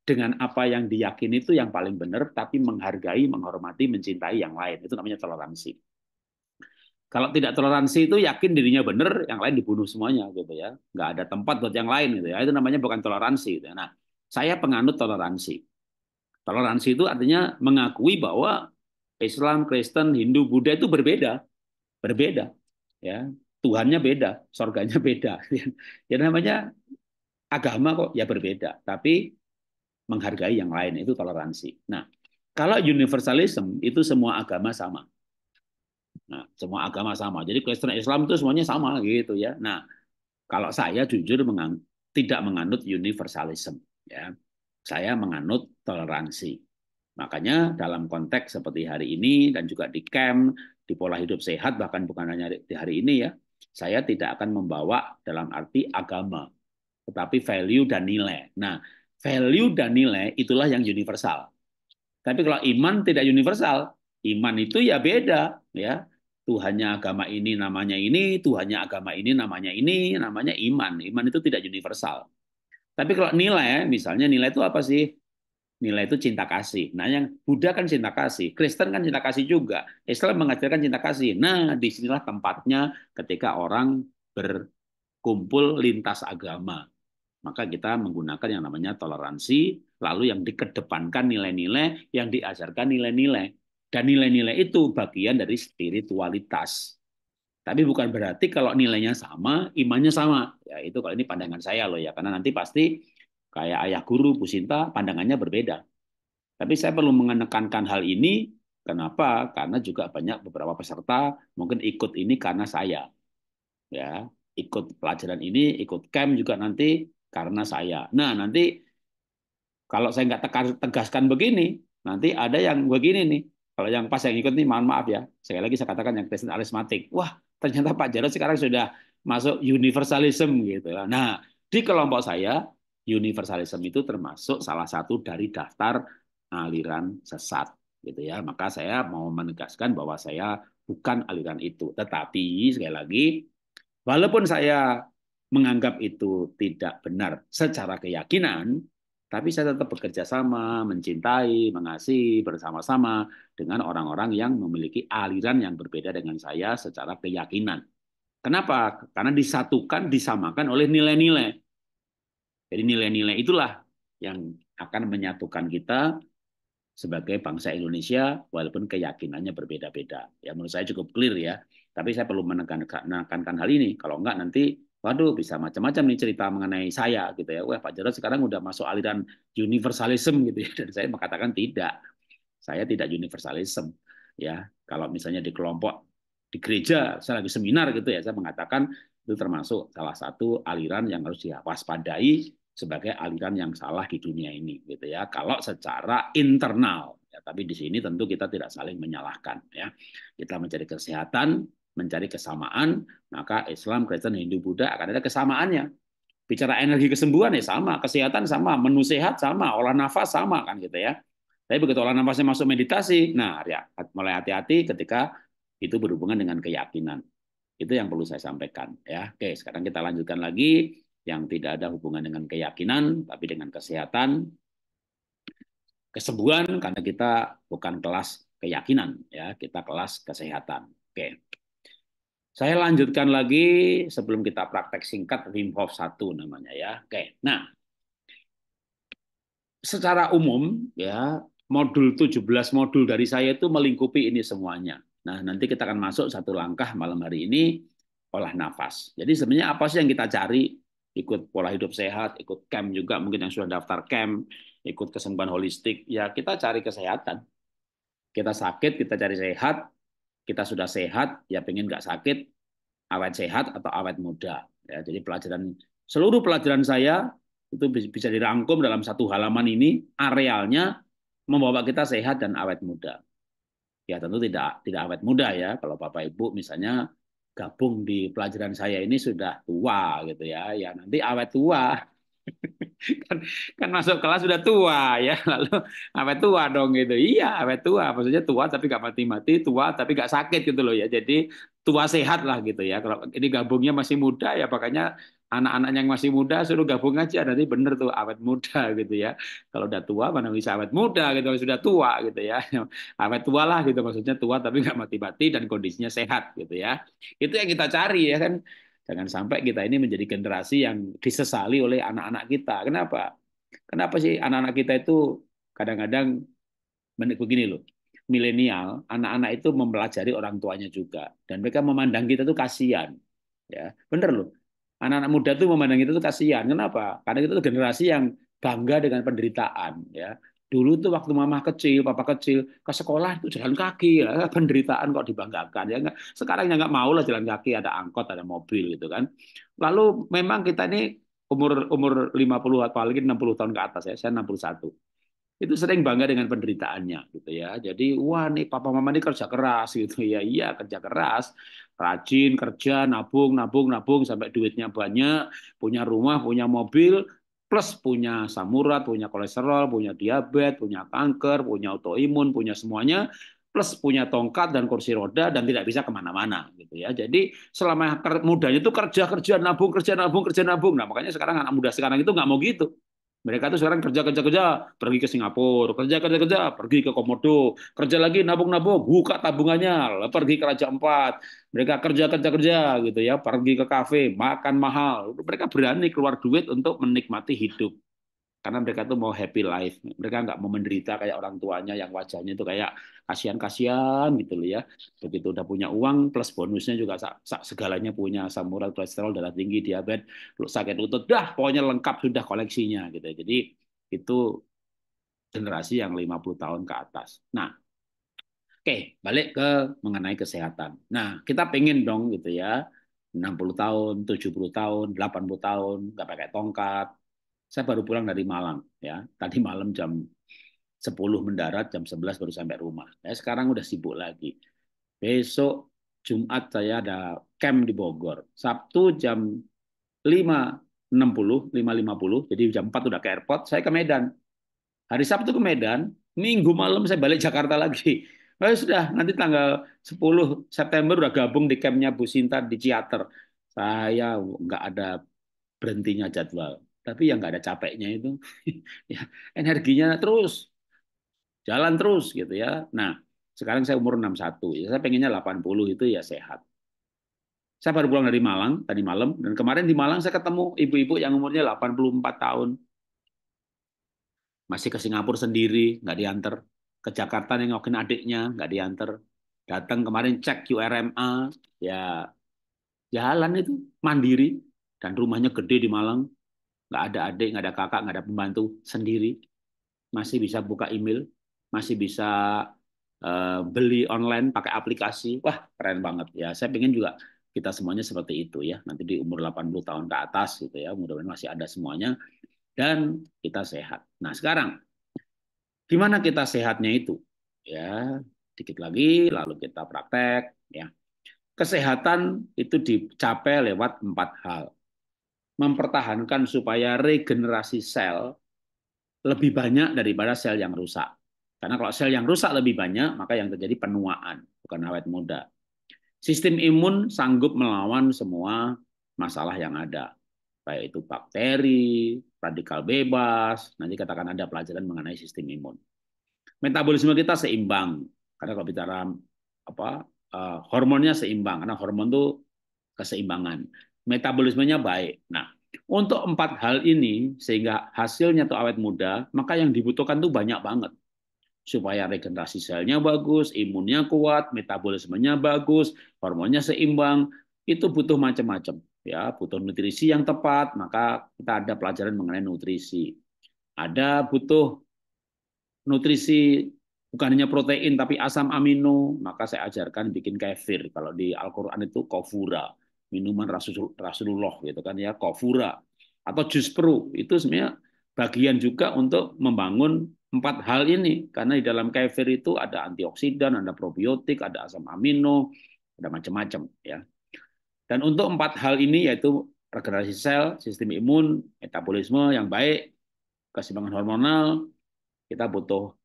A: dengan apa yang diyakini itu yang paling benar, tapi menghargai, menghormati, mencintai yang lain. Itu namanya toleransi kalau tidak toleransi itu yakin dirinya benar, yang lain dibunuh semuanya gitu ya. Nggak ada tempat buat yang lain gitu ya. Itu namanya bukan toleransi gitu ya. Nah, saya penganut toleransi. Toleransi itu artinya mengakui bahwa Islam, Kristen, Hindu, Buddha itu berbeda. Berbeda. Ya, Tuhannya beda, surganya beda. Ya namanya agama kok ya berbeda, tapi menghargai yang lain itu toleransi. Nah, kalau universalism itu semua agama sama Nah, semua agama sama. Jadi Kristen Islam itu semuanya sama gitu ya. Nah, kalau saya jujur mengan tidak menganut universalism ya. Saya menganut toleransi. Makanya dalam konteks seperti hari ini dan juga di camp, di pola hidup sehat bahkan bukan hanya di hari ini ya, saya tidak akan membawa dalam arti agama, tetapi value dan nilai. Nah, value dan nilai itulah yang universal. Tapi kalau iman tidak universal, iman itu ya beda ya Tuhannya agama ini namanya ini, Tuhannya agama ini namanya ini, namanya iman. Iman itu tidak universal. Tapi kalau nilai, misalnya nilai itu apa sih? Nilai itu cinta kasih. Nah, yang Buddha kan cinta kasih, Kristen kan cinta kasih juga, Islam mengajarkan cinta kasih. Nah, disinilah tempatnya ketika orang berkumpul lintas agama. Maka kita menggunakan yang namanya toleransi, lalu yang dikedepankan nilai-nilai, yang diajarkan nilai-nilai. Dan nilai-nilai itu bagian dari spiritualitas. Tapi bukan berarti kalau nilainya sama, imannya sama. Ya itu kalau ini pandangan saya loh ya, karena nanti pasti kayak ayah guru Bu Sinta pandangannya berbeda. Tapi saya perlu menekankan hal ini kenapa? Karena juga banyak beberapa peserta mungkin ikut ini karena saya. Ya, ikut pelajaran ini, ikut camp juga nanti karena saya. Nah, nanti kalau saya nggak tegaskan begini, nanti ada yang begini nih. Kalau yang pas yang ikut nih mohon maaf ya. Sekali lagi saya katakan yang Kristen alismatik. Wah, ternyata Pak Jarod sekarang sudah masuk universalism gitu. Nah, di kelompok saya universalism itu termasuk salah satu dari daftar aliran sesat gitu ya. Maka saya mau menegaskan bahwa saya bukan aliran itu. Tetapi sekali lagi walaupun saya menganggap itu tidak benar secara keyakinan, tapi saya tetap bekerja sama, mencintai, mengasihi bersama-sama dengan orang-orang yang memiliki aliran yang berbeda dengan saya secara keyakinan. Kenapa? Karena disatukan, disamakan oleh nilai-nilai. Jadi nilai-nilai itulah yang akan menyatukan kita sebagai bangsa Indonesia walaupun keyakinannya berbeda-beda. Ya menurut saya cukup clear ya. Tapi saya perlu menekankan hal ini. Kalau enggak nanti waduh bisa macam-macam nih cerita mengenai saya gitu ya. Wah Pak Jarod sekarang udah masuk aliran universalisme gitu ya. Dan saya mengatakan tidak. Saya tidak universalisme ya. Kalau misalnya di kelompok di gereja saya lagi seminar gitu ya saya mengatakan itu termasuk salah satu aliran yang harus diwaspadai sebagai aliran yang salah di dunia ini gitu ya. Kalau secara internal ya, tapi di sini tentu kita tidak saling menyalahkan ya. Kita mencari kesehatan mencari kesamaan, maka Islam, Kristen, Hindu, Buddha akan ada kesamaannya. Bicara energi kesembuhan ya sama, kesehatan sama, menu sehat sama, olah nafas sama kan gitu ya. Tapi begitu olah nafasnya masuk meditasi, nah ya, mulai hati-hati ketika itu berhubungan dengan keyakinan. Itu yang perlu saya sampaikan ya. Oke, sekarang kita lanjutkan lagi yang tidak ada hubungan dengan keyakinan tapi dengan kesehatan kesembuhan karena kita bukan kelas keyakinan ya, kita kelas kesehatan. Oke. Saya lanjutkan lagi sebelum kita praktek singkat Wim Hof 1 namanya ya. Oke. Nah, secara umum ya modul 17 modul dari saya itu melingkupi ini semuanya. Nah, nanti kita akan masuk satu langkah malam hari ini olah nafas. Jadi sebenarnya apa sih yang kita cari? Ikut pola hidup sehat, ikut camp juga mungkin yang sudah daftar camp, ikut kesembuhan holistik, ya kita cari kesehatan. Kita sakit, kita cari sehat, kita sudah sehat, ya pengen nggak sakit, awet sehat atau awet muda. Ya, jadi pelajaran seluruh pelajaran saya itu bisa dirangkum dalam satu halaman ini arealnya membawa kita sehat dan awet muda. Ya tentu tidak tidak awet muda ya kalau Bapak Ibu misalnya gabung di pelajaran saya ini sudah tua gitu ya. Ya nanti awet tua kan, kan masuk kelas sudah tua ya lalu apa tua dong gitu iya apa tua maksudnya tua tapi gak mati mati tua tapi gak sakit gitu loh ya jadi tua sehat lah gitu ya kalau ini gabungnya masih muda ya makanya anak-anak yang masih muda suruh gabung aja nanti bener tuh awet muda gitu ya kalau udah tua mana bisa awet muda gitu kalau sudah tua gitu ya awet tua lah gitu maksudnya tua tapi nggak mati-mati dan kondisinya sehat gitu ya itu yang kita cari ya kan Jangan sampai kita ini menjadi generasi yang disesali oleh anak-anak kita. Kenapa? Kenapa sih anak-anak kita itu kadang-kadang begini loh. Milenial, anak-anak itu mempelajari orang tuanya juga dan mereka memandang kita itu kasihan. Ya, bener loh. Anak-anak muda tuh memandang kita itu kasihan. Kenapa? Karena kita itu generasi yang bangga dengan penderitaan, ya. Dulu tuh waktu mama kecil, papa kecil, ke sekolah itu jalan kaki, ya. penderitaan kok dibanggakan ya. Sekarang ya nggak mau lah jalan kaki, ada angkot, ada mobil gitu kan. Lalu memang kita ini umur umur 50 enam puluh tahun ke atas ya, saya enam puluh satu itu sering bangga dengan penderitaannya gitu ya. Jadi wah nih papa mama ini kerja keras gitu ya. Iya kerja keras, rajin kerja, nabung, nabung, nabung sampai duitnya banyak, punya rumah, punya mobil, plus punya samurat, punya kolesterol, punya diabetes, punya kanker, punya autoimun, punya semuanya, plus punya tongkat dan kursi roda dan tidak bisa kemana-mana gitu ya. Jadi selama mudanya itu kerja kerja nabung kerja nabung kerja nabung. Nah makanya sekarang anak muda sekarang itu nggak mau gitu. Mereka tuh sekarang kerja-kerja-kerja, pergi ke Singapura, kerja-kerja-kerja, pergi ke Komodo, kerja lagi nabung-nabung, buka tabungannya, pergi ke Raja Empat. Mereka kerja-kerja-kerja gitu ya, pergi ke kafe, makan mahal. Mereka berani keluar duit untuk menikmati hidup karena mereka tuh mau happy life mereka nggak mau menderita kayak orang tuanya yang wajahnya itu kayak kasihan kasihan gitu loh ya begitu udah punya uang plus bonusnya juga segalanya punya samurai kolesterol darah tinggi diabetes sakit lutut dah pokoknya lengkap sudah koleksinya gitu ya. jadi itu generasi yang 50 tahun ke atas nah Oke, balik ke mengenai kesehatan. Nah, kita pengen dong gitu ya, 60 tahun, 70 tahun, 80 tahun, nggak pakai tongkat, saya baru pulang dari Malang ya. Tadi malam jam 10 mendarat, jam 11 baru sampai rumah. Saya sekarang udah sibuk lagi. Besok Jumat saya ada camp di Bogor. Sabtu jam 5.60, 5.50, jadi jam 4 udah ke airport, saya ke Medan. Hari Sabtu ke Medan, minggu malam saya balik Jakarta lagi. Nah, sudah, nanti tanggal 10 September udah gabung di campnya Bu Sinta di Ciater. Saya nggak ada berhentinya jadwal tapi yang nggak ada capeknya itu ya energinya terus jalan terus gitu ya nah sekarang saya umur 61 ya saya pengennya 80 itu ya sehat saya baru pulang dari Malang tadi malam dan kemarin di Malang saya ketemu ibu-ibu yang umurnya 84 tahun masih ke Singapura sendiri nggak diantar ke Jakarta nengokin adiknya nggak diantar datang kemarin cek QRMA ya jalan itu mandiri dan rumahnya gede di Malang nggak ada adik, nggak ada kakak, nggak ada pembantu, sendiri masih bisa buka email, masih bisa uh, beli online pakai aplikasi. Wah, keren banget ya. Saya pengen juga kita semuanya seperti itu ya. Nanti di umur 80 tahun ke atas gitu ya, mudah-mudahan masih ada semuanya dan kita sehat. Nah, sekarang gimana kita sehatnya itu? Ya, dikit lagi lalu kita praktek ya. Kesehatan itu dicapai lewat empat hal mempertahankan supaya regenerasi sel lebih banyak daripada sel yang rusak. Karena kalau sel yang rusak lebih banyak, maka yang terjadi penuaan, bukan awet muda. Sistem imun sanggup melawan semua masalah yang ada. Baik itu bakteri, radikal bebas, nanti katakan ada pelajaran mengenai sistem imun. Metabolisme kita seimbang. Karena kalau bicara apa eh, hormonnya seimbang, karena hormon itu keseimbangan metabolismenya baik. Nah, untuk empat hal ini sehingga hasilnya tuh awet muda, maka yang dibutuhkan tuh banyak banget supaya regenerasi selnya bagus, imunnya kuat, metabolismenya bagus, hormonnya seimbang, itu butuh macam-macam ya, butuh nutrisi yang tepat, maka kita ada pelajaran mengenai nutrisi. Ada butuh nutrisi bukan hanya protein tapi asam amino, maka saya ajarkan bikin kefir kalau di Al-Qur'an itu kofura minuman Rasul, Rasulullah gitu kan ya kofura atau jus peru itu sebenarnya bagian juga untuk membangun empat hal ini karena di dalam kefir itu ada antioksidan, ada probiotik, ada asam amino, ada macam-macam ya. Dan untuk empat hal ini yaitu regenerasi sel, sistem imun, metabolisme yang baik, keseimbangan hormonal, kita butuh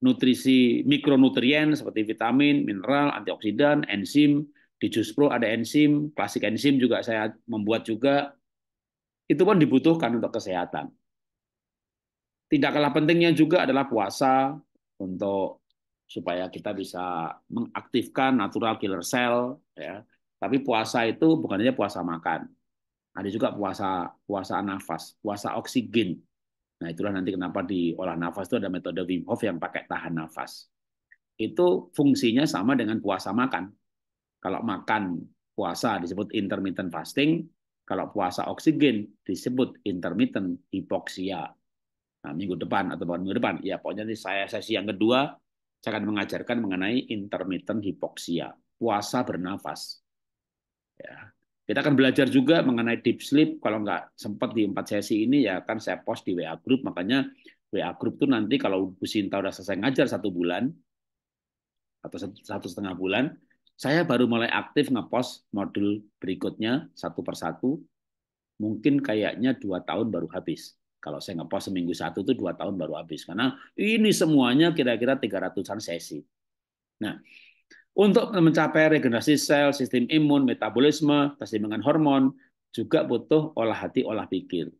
A: nutrisi mikronutrien seperti vitamin, mineral, antioksidan, enzim, di jus pro ada enzim, klasik enzim juga saya membuat juga. Itu pun dibutuhkan untuk kesehatan. Tidak kalah pentingnya juga adalah puasa untuk supaya kita bisa mengaktifkan natural killer cell ya. Tapi puasa itu bukan hanya puasa makan. Ada juga puasa puasa nafas, puasa oksigen. Nah, itulah nanti kenapa di olah nafas itu ada metode Wim Hof yang pakai tahan nafas. Itu fungsinya sama dengan puasa makan. Kalau makan puasa disebut intermittent fasting, kalau puasa oksigen disebut intermittent hipoksia. Nah, minggu depan atau bulan minggu depan, ya pokoknya nanti saya sesi yang kedua saya akan mengajarkan mengenai intermittent hipoksia, puasa bernafas. Ya. Kita akan belajar juga mengenai deep sleep. Kalau nggak sempat di empat sesi ini ya akan saya post di WA group. Makanya WA group tuh nanti kalau Bu Sinta udah selesai ngajar satu bulan atau satu setengah bulan, saya baru mulai aktif ngepost modul berikutnya satu persatu. Mungkin kayaknya dua tahun baru habis. Kalau saya ngepost seminggu satu itu dua tahun baru habis. Karena ini semuanya kira-kira 300-an sesi. Nah, untuk mencapai regenerasi sel, sistem imun, metabolisme, keseimbangan hormon, juga butuh olah hati, olah pikir.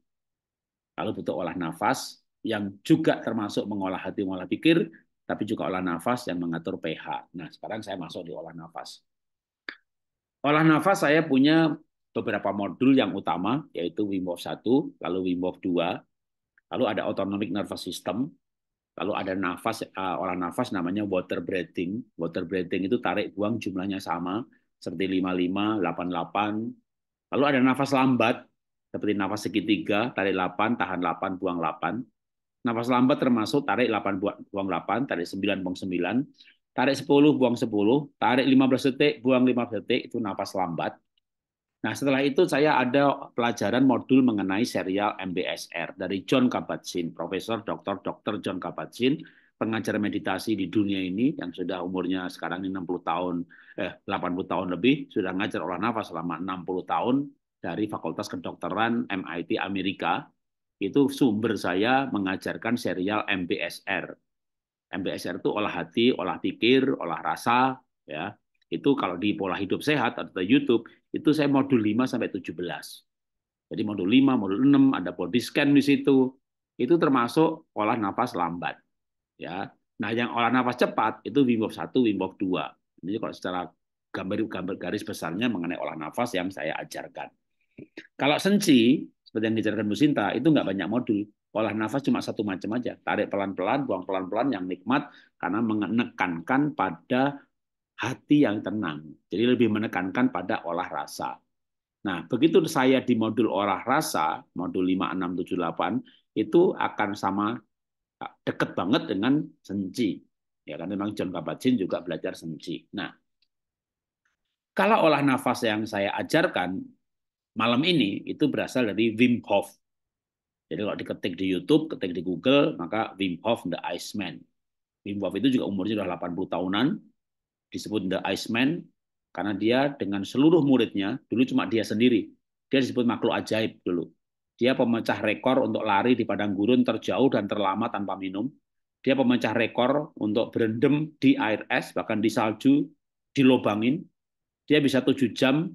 A: Lalu butuh olah nafas, yang juga termasuk mengolah hati, mengolah pikir, tapi juga olah nafas yang mengatur pH. Nah, sekarang saya masuk di olah nafas. Olah nafas saya punya beberapa modul yang utama, yaitu Wim Hof 1, lalu Wim Hof 2, lalu ada autonomic nervous system, lalu ada nafas, uh, olah nafas namanya water breathing. Water breathing itu tarik buang jumlahnya sama, seperti 55, 88. Lalu ada nafas lambat, seperti nafas segitiga, tarik 8, tahan 8, buang 8. Napas lambat termasuk tarik 8 buang 8, tarik 9 buang 9, tarik 10 buang 10, tarik 15 detik buang 15 detik itu napas lambat. Nah, setelah itu saya ada pelajaran modul mengenai serial MBSR dari John Kabat-Zinn, Profesor Dr. Dr. John Kabat-Zinn, pengajar meditasi di dunia ini yang sudah umurnya sekarang ini 60 tahun, eh 80 tahun lebih, sudah ngajar olah nafas selama 60 tahun dari Fakultas Kedokteran MIT Amerika itu sumber saya mengajarkan serial MBSR. MBSR itu olah hati, olah pikir, olah rasa, ya. Itu kalau di pola hidup sehat atau di YouTube, itu saya modul 5 sampai 17. Jadi modul 5, modul 6 ada body scan di situ. Itu termasuk olah napas lambat. Ya. Nah, yang olah napas cepat itu Wim Hof 1, Wim Hof 2. Ini kalau secara gambar gambar garis besarnya mengenai olah nafas yang saya ajarkan. Kalau senci seperti yang diajarkan Bu Sinta, itu nggak banyak modul. Olah nafas cuma satu macam aja. Tarik pelan-pelan, buang pelan-pelan yang nikmat, karena menekankan pada hati yang tenang. Jadi lebih menekankan pada olah rasa. Nah, begitu saya di modul olah rasa, modul 5, 6, 7, 8, itu akan sama ah, deket banget dengan senci. Ya kan memang John Kabat-Zinn juga belajar senci. Nah, kalau olah nafas yang saya ajarkan malam ini itu berasal dari Wim Hof. Jadi kalau diketik di YouTube, ketik di Google, maka Wim Hof The Iceman. Wim Hof itu juga umurnya sudah 80 tahunan, disebut The Iceman karena dia dengan seluruh muridnya, dulu cuma dia sendiri. Dia disebut makhluk ajaib dulu. Dia pemecah rekor untuk lari di padang gurun terjauh dan terlama tanpa minum. Dia pemecah rekor untuk berendam di air es, bahkan di salju, dilobangin. Dia bisa tujuh jam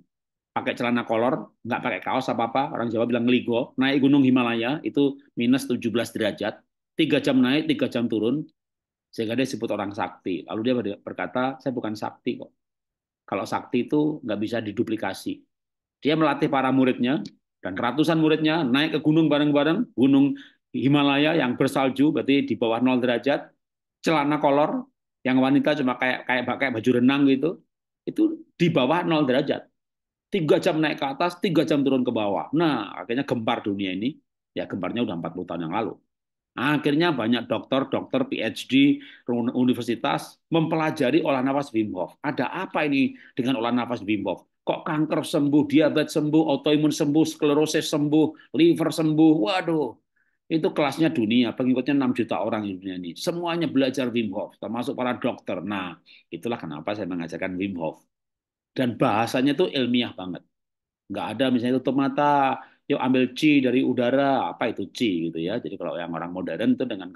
A: pakai celana kolor, nggak pakai kaos apa-apa, orang Jawa bilang ngeligo, naik gunung Himalaya itu minus 17 derajat, tiga jam naik, tiga jam turun, sehingga dia disebut orang sakti. Lalu dia berkata, saya bukan sakti kok. Kalau sakti itu nggak bisa diduplikasi. Dia melatih para muridnya, dan ratusan muridnya naik ke gunung bareng-bareng, gunung Himalaya yang bersalju, berarti di bawah 0 derajat, celana kolor, yang wanita cuma kayak kayak pakai baju renang gitu, itu di bawah 0 derajat tiga jam naik ke atas, tiga jam turun ke bawah. Nah, akhirnya gempar dunia ini, ya gemparnya udah 40 tahun yang lalu. Akhirnya banyak dokter, dokter, PhD, universitas mempelajari olah nafas Wim Hof. Ada apa ini dengan olah nafas Wim Hof? Kok kanker sembuh, diabetes sembuh, autoimun sembuh, sklerosis sembuh, liver sembuh. Waduh, itu kelasnya dunia, pengikutnya 6 juta orang di dunia ini. Semuanya belajar Wim Hof, termasuk para dokter. Nah, itulah kenapa saya mengajarkan Wim Hof dan bahasanya tuh ilmiah banget. Nggak ada misalnya itu mata, yuk ambil ci dari udara, apa itu ci gitu ya. Jadi kalau yang orang modern itu dengan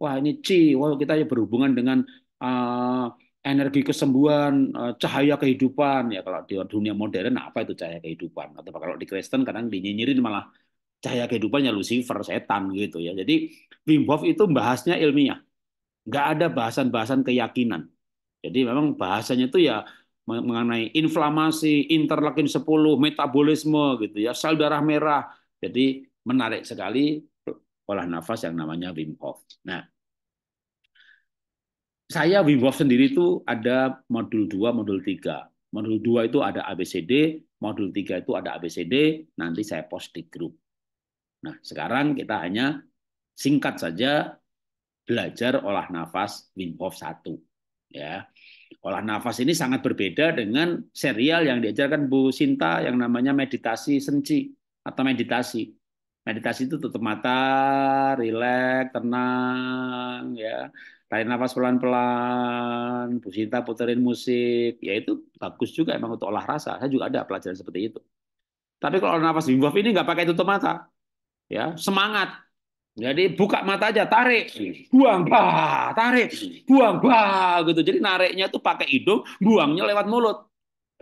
A: wah ini ci, wah kita ya berhubungan dengan uh, energi kesembuhan, uh, cahaya kehidupan ya kalau di dunia modern apa itu cahaya kehidupan atau kalau di Kristen kadang dinyinyirin malah cahaya kehidupannya Lucifer setan gitu ya. Jadi Wim Hof itu bahasnya ilmiah. Nggak ada bahasan-bahasan keyakinan. Jadi memang bahasanya itu ya mengenai inflamasi, interleukin 10, metabolisme gitu ya, sel darah merah. Jadi menarik sekali olah nafas yang namanya Wim Hof. Nah, saya Wim Hof sendiri itu ada modul 2, modul 3. Modul 2 itu ada ABCD, modul 3 itu ada ABCD, nanti saya post di grup. Nah, sekarang kita hanya singkat saja belajar olah nafas Wim Hof 1. Ya olah nafas ini sangat berbeda dengan serial yang diajarkan Bu Sinta yang namanya meditasi senci atau meditasi. Meditasi itu tutup mata, rileks, tenang, ya. Tarik nafas pelan-pelan, Bu Sinta puterin musik, ya itu bagus juga emang untuk olah rasa. Saya juga ada pelajaran seperti itu. Tapi kalau olah nafas Wim Hof ini nggak pakai tutup mata, ya semangat jadi buka mata aja, tarik, buang, bah, tarik, buang, bah, gitu. Jadi nariknya tuh pakai hidung, buangnya lewat mulut.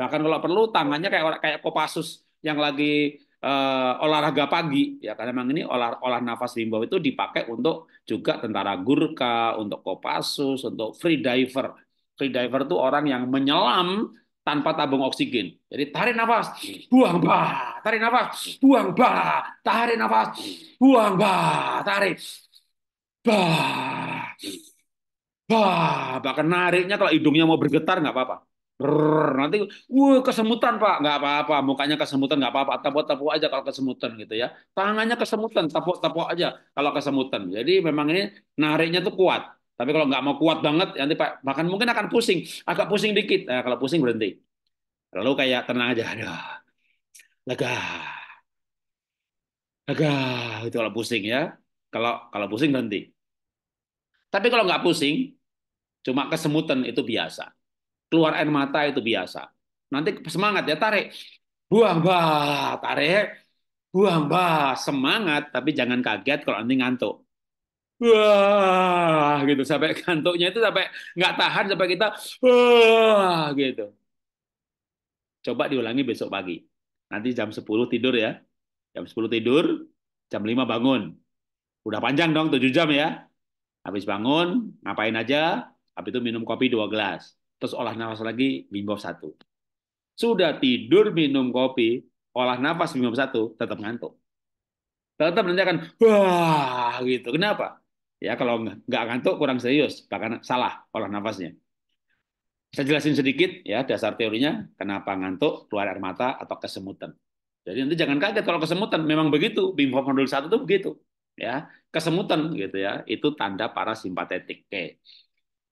A: Bahkan kalau perlu tangannya kayak kayak kopasus yang lagi uh, olahraga pagi ya karena memang ini olah olah nafas limbau itu dipakai untuk juga tentara Gurkha, untuk kopasus, untuk free diver. Free diver itu orang yang menyelam tanpa tabung oksigen. Jadi tarik nafas,
B: buang bah, tarik nafas, buang bah, tarik nafas, buang bah, tarik bah, bah. Bahkan
A: nariknya kalau hidungnya mau bergetar nggak apa-apa. nanti, wah kesemutan pak, nggak apa-apa, mukanya kesemutan nggak apa-apa, tapuk-tapuk aja kalau kesemutan gitu ya. Tangannya kesemutan, tapuk-tapuk aja kalau kesemutan. Jadi memang ini nariknya tuh kuat. Tapi kalau nggak mau kuat banget, nanti Pak bahkan mungkin akan pusing, agak pusing dikit. Nah, kalau pusing berhenti. Lalu kayak tenang aja, aduh, lega, lega. Itu kalau pusing ya. Kalau kalau pusing berhenti. Tapi kalau nggak pusing, cuma kesemutan itu biasa. Keluar air mata itu biasa. Nanti semangat ya tarik, buang bah, tarik, buang bah, semangat. Tapi jangan kaget kalau nanti ngantuk wah gitu sampai kantuknya itu sampai nggak tahan sampai kita
B: wah
A: gitu. Coba diulangi besok pagi. Nanti jam 10 tidur ya. Jam 10 tidur, jam 5 bangun. Udah panjang dong 7 jam ya. Habis bangun, ngapain aja? Habis itu minum kopi dua gelas. Terus olah nafas lagi, bimbo satu. Sudah tidur minum kopi, olah nafas minum satu, tetap ngantuk. Tetap nanti akan,
B: wah
A: gitu. Kenapa? Ya kalau nggak ngantuk kurang serius, bahkan salah olah nafasnya. Saya jelasin sedikit ya dasar teorinya kenapa ngantuk, keluar air mata atau kesemutan. Jadi nanti jangan kaget kalau kesemutan, memang begitu. Bing modul satu itu begitu. Ya, kesemutan gitu ya. Itu tanda parasimpatetik. Oke.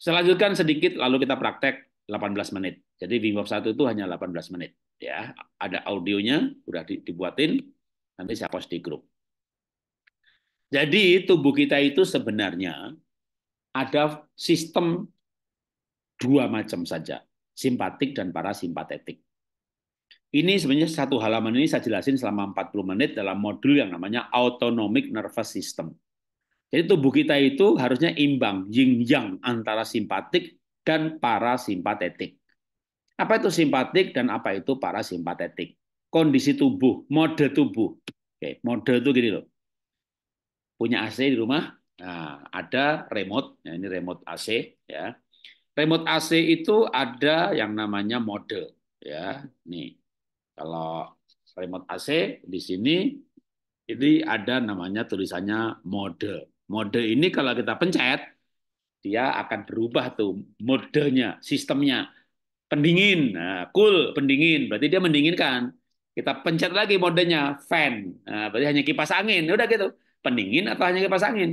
A: selanjutnya sedikit lalu kita praktek 18 menit. Jadi Bing satu itu hanya 18 menit ya. Ada audionya udah dibuatin nanti saya post di grup. Jadi tubuh kita itu sebenarnya ada sistem dua macam saja, simpatik dan parasimpatetik. Ini sebenarnya satu halaman ini saya jelasin selama 40 menit dalam modul yang namanya Autonomic Nervous System. Jadi tubuh kita itu harusnya imbang, yin yang antara simpatik dan parasimpatetik. Apa itu simpatik dan apa itu parasimpatetik? Kondisi tubuh, mode tubuh. Oke, mode itu gini loh punya AC di rumah, nah, ada remote, ya, ini remote AC ya. Remote AC itu ada yang namanya mode ya. Nih. Kalau remote AC di sini ini ada namanya tulisannya mode. Mode ini kalau kita pencet dia akan berubah tuh modenya, sistemnya. Pendingin, nah, cool, pendingin. Berarti dia mendinginkan. Kita pencet lagi modenya, fan. Nah, berarti hanya kipas angin, udah gitu pendingin atau hanya kipas angin.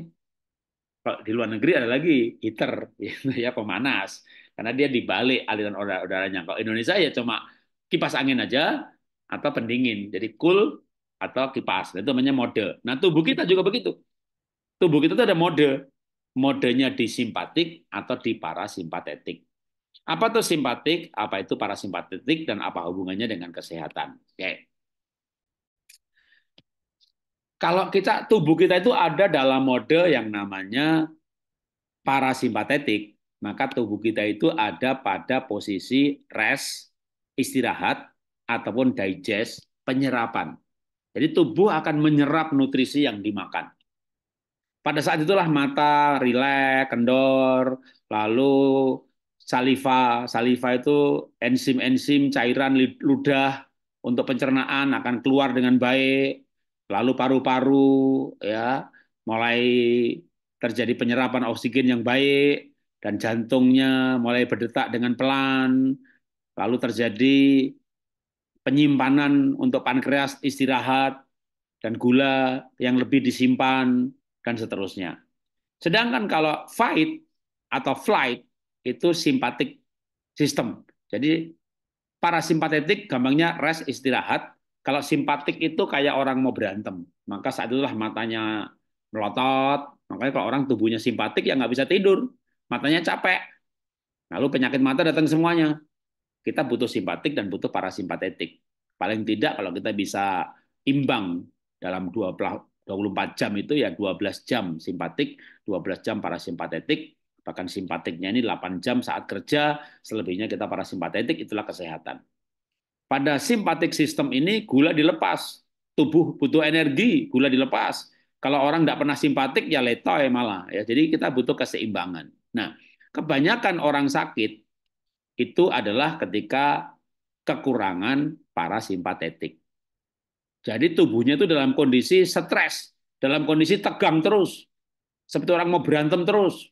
A: Kalau di luar negeri ada lagi heater, ya pemanas, karena dia dibalik aliran udara-udaranya. Kalau Indonesia ya cuma kipas angin aja atau pendingin, jadi cool atau kipas. Nah, itu namanya mode. Nah tubuh kita juga begitu. Tubuh kita itu ada mode. Modenya di simpatik atau di parasimpatetik. Apa itu simpatik, apa itu parasimpatetik, dan apa hubungannya dengan kesehatan. Oke. Okay kalau kita tubuh kita itu ada dalam mode yang namanya parasimpatetik, maka tubuh kita itu ada pada posisi rest, istirahat, ataupun digest, penyerapan. Jadi tubuh akan menyerap nutrisi yang dimakan. Pada saat itulah mata rileks, kendor, lalu saliva. Saliva itu enzim-enzim cairan ludah untuk pencernaan akan keluar dengan baik lalu paru-paru ya mulai terjadi penyerapan oksigen yang baik dan jantungnya mulai berdetak dengan pelan lalu terjadi penyimpanan untuk pankreas istirahat dan gula yang lebih disimpan dan seterusnya. Sedangkan kalau fight atau flight itu simpatik sistem. Jadi parasimpatetik gampangnya rest istirahat, kalau simpatik itu kayak orang mau berantem, maka saat itulah matanya melotot. Makanya kalau orang tubuhnya simpatik ya nggak bisa tidur, matanya capek. Lalu penyakit mata datang semuanya. Kita butuh simpatik dan butuh parasimpatetik. Paling tidak kalau kita bisa imbang dalam 24 jam itu ya 12 jam simpatik, 12 jam parasimpatetik, bahkan simpatiknya ini 8 jam saat kerja, selebihnya kita parasimpatetik itulah kesehatan. Pada simpatik sistem ini gula dilepas, tubuh butuh energi, gula dilepas. Kalau orang tidak pernah simpatik ya letoy malah ya. Jadi kita butuh keseimbangan. Nah, kebanyakan orang sakit itu adalah ketika kekurangan parasimpatetik. Jadi tubuhnya itu dalam kondisi stres, dalam kondisi tegang terus. Seperti orang mau berantem terus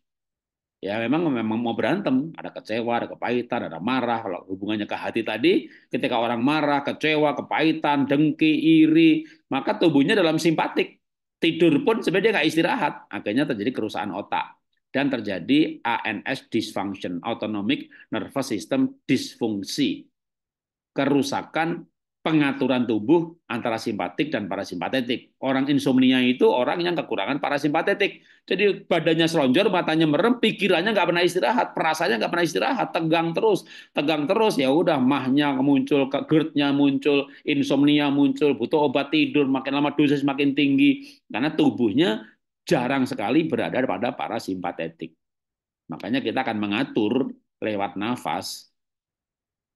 A: ya memang memang mau berantem, ada kecewa, ada kepahitan, ada marah. Kalau hubungannya ke hati tadi, ketika orang marah, kecewa, kepahitan, dengki, iri, maka tubuhnya dalam simpatik. Tidur pun sebenarnya nggak istirahat, akhirnya terjadi kerusakan otak dan terjadi ANS dysfunction, autonomic nervous system disfungsi, kerusakan pengaturan tubuh antara simpatik dan parasimpatetik. Orang insomnia itu orang yang kekurangan parasimpatetik. Jadi badannya selonjor, matanya merem, pikirannya nggak pernah istirahat, perasaannya nggak pernah istirahat, tegang terus, tegang terus. Ya udah, mahnya muncul, gerd muncul, insomnia muncul, butuh obat tidur, makin lama dosis makin tinggi. Karena tubuhnya jarang sekali berada pada parasimpatetik. Makanya kita akan mengatur lewat nafas,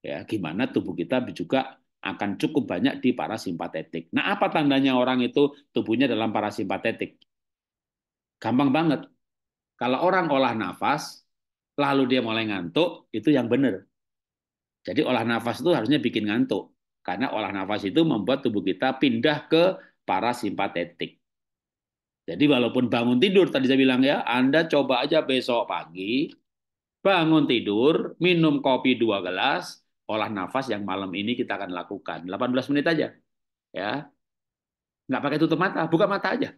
A: ya gimana tubuh kita juga akan cukup banyak di parasimpatetik. Nah, apa tandanya orang itu tubuhnya dalam parasimpatetik? Gampang banget. Kalau orang olah nafas, lalu dia mulai ngantuk, itu yang benar. Jadi olah nafas itu harusnya bikin ngantuk. Karena olah nafas itu membuat tubuh kita pindah ke parasimpatetik. Jadi walaupun bangun tidur, tadi saya bilang ya, Anda coba aja besok pagi, bangun tidur, minum kopi dua gelas, olah nafas yang malam ini kita akan lakukan. 18 menit aja. Ya. Nggak pakai tutup mata, buka mata aja.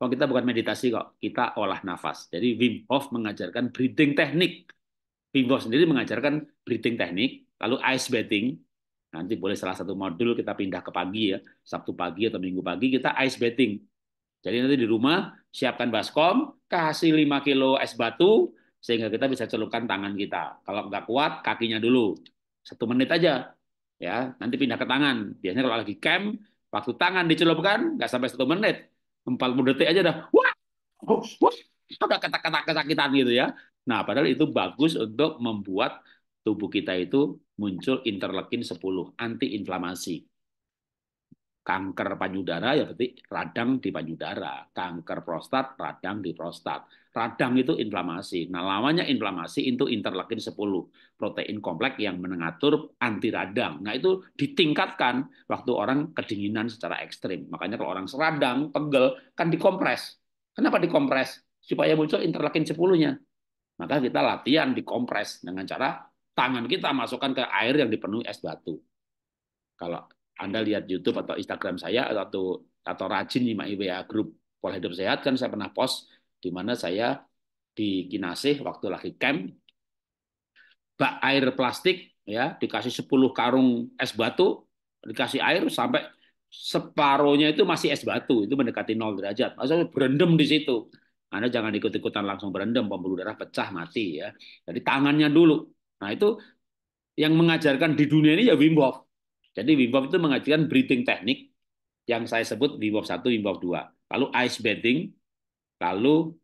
A: Kalau kita bukan meditasi kok, kita olah nafas. Jadi Wim Hof mengajarkan breathing teknik. Wim Hof sendiri mengajarkan breathing teknik, lalu ice bathing. Nanti boleh salah satu modul kita pindah ke pagi ya, Sabtu pagi atau Minggu pagi kita ice bathing. Jadi nanti di rumah siapkan baskom, kasih 5 kilo es batu, sehingga kita bisa celupkan tangan kita. Kalau nggak kuat, kakinya dulu satu menit aja ya nanti pindah ke tangan biasanya kalau lagi camp waktu tangan dicelupkan nggak sampai satu menit empat puluh detik aja dah, wah wah, udah kata-kata kesakitan gitu ya nah padahal itu bagus untuk membuat tubuh kita itu muncul interleukin 10 antiinflamasi kanker payudara ya berarti radang di payudara, kanker prostat radang di prostat Radang itu inflamasi. Nah, lawannya inflamasi itu interleukin 10, protein kompleks yang mengatur anti radang. Nah, itu ditingkatkan waktu orang kedinginan secara ekstrim. Makanya kalau orang seradang, pegel, kan dikompres. Kenapa dikompres? Supaya muncul interleukin 10-nya. Maka kita latihan dikompres dengan cara tangan kita masukkan ke air yang dipenuhi es batu. Kalau Anda lihat YouTube atau Instagram saya atau atau rajin di IWA Group pola hidup sehat kan saya pernah post di mana saya di Kinasih waktu lagi camp bak air plastik ya dikasih 10 karung es batu dikasih air sampai separohnya itu masih es batu itu mendekati nol derajat maksudnya berendam di situ anda jangan ikut-ikutan langsung berendam pembuluh darah pecah mati ya jadi tangannya dulu nah itu yang mengajarkan di dunia ini ya Wim Hof jadi Wim Hof itu mengajarkan breathing teknik yang saya sebut Wim Hof 1, Wim Hof 2. Lalu ice bathing, Lalu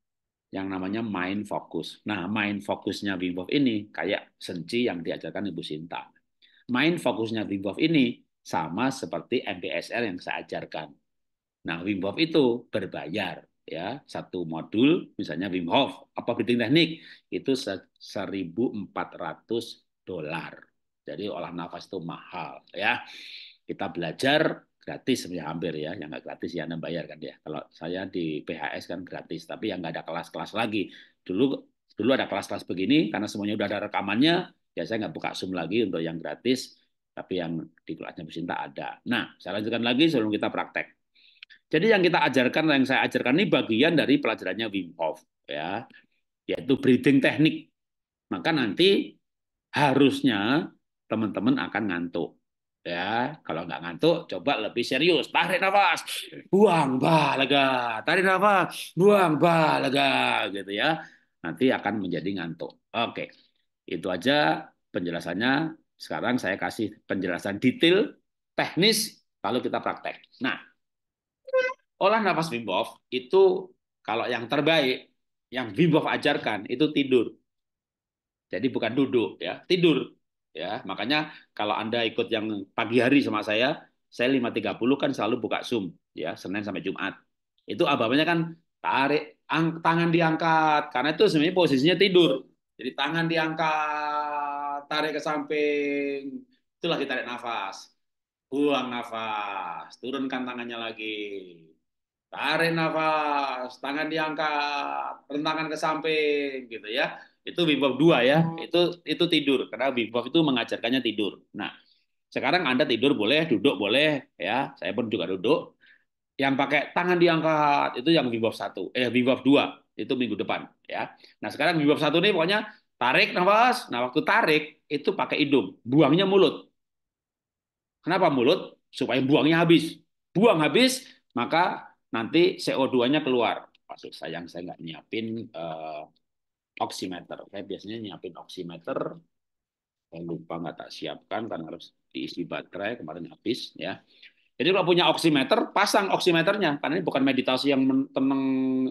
A: yang namanya mind focus. Nah, mind fokusnya Wim Hof ini kayak senci yang diajarkan Ibu Sinta. Mind fokusnya Wim Hof ini sama seperti MBSR yang saya ajarkan. Nah, Wim Hof itu berbayar ya satu modul misalnya Wim Hof apa breathing teknik itu 1.400 dolar. Jadi olah nafas itu mahal ya. Kita belajar gratis sebenarnya hampir ya yang nggak gratis ya anda bayar kan ya kalau saya di PHS kan gratis tapi yang nggak ada kelas-kelas lagi dulu dulu ada kelas-kelas begini karena semuanya udah ada rekamannya ya saya nggak buka Zoom lagi untuk yang gratis tapi yang di kelasnya pecinta ada nah saya lanjutkan lagi sebelum kita praktek jadi yang kita ajarkan yang saya ajarkan ini bagian dari pelajarannya Wim Hof ya yaitu breathing teknik maka nanti harusnya teman-teman akan ngantuk ya kalau nggak ngantuk coba lebih serius tarik nafas buang bah lega tarik nafas buang bah lega gitu ya nanti akan menjadi ngantuk oke itu aja penjelasannya sekarang saya kasih penjelasan detail teknis lalu kita praktek nah olah nafas bimbof itu kalau yang terbaik yang bimbof ajarkan itu tidur jadi bukan duduk ya tidur ya makanya kalau anda ikut yang pagi hari sama saya saya 5.30 kan selalu buka zoom ya senin sampai jumat itu abahnya kan tarik ang tangan diangkat karena itu sebenarnya posisinya tidur jadi tangan diangkat tarik ke samping itulah kita tarik nafas buang nafas turunkan tangannya lagi tarik nafas tangan diangkat rentangan ke samping gitu ya itu Wim Hof 2 ya hmm. itu itu tidur karena Wim Hof itu mengajarkannya tidur nah sekarang anda tidur boleh duduk boleh ya saya pun juga duduk yang pakai tangan diangkat itu yang Wim Hof eh Wim Hof 2 itu minggu depan ya nah sekarang Wim Hof nih ini pokoknya tarik nafas nah waktu tarik itu pakai hidung buangnya mulut kenapa mulut supaya buangnya habis buang habis maka nanti CO2-nya keluar. masuk sayang saya nggak nyiapin uh, oximeter. Saya biasanya nyiapin oximeter. Saya lupa nggak tak siapkan karena harus diisi baterai kemarin habis ya. Jadi kalau punya oximeter, pasang oximeternya. Karena ini bukan meditasi yang tenang.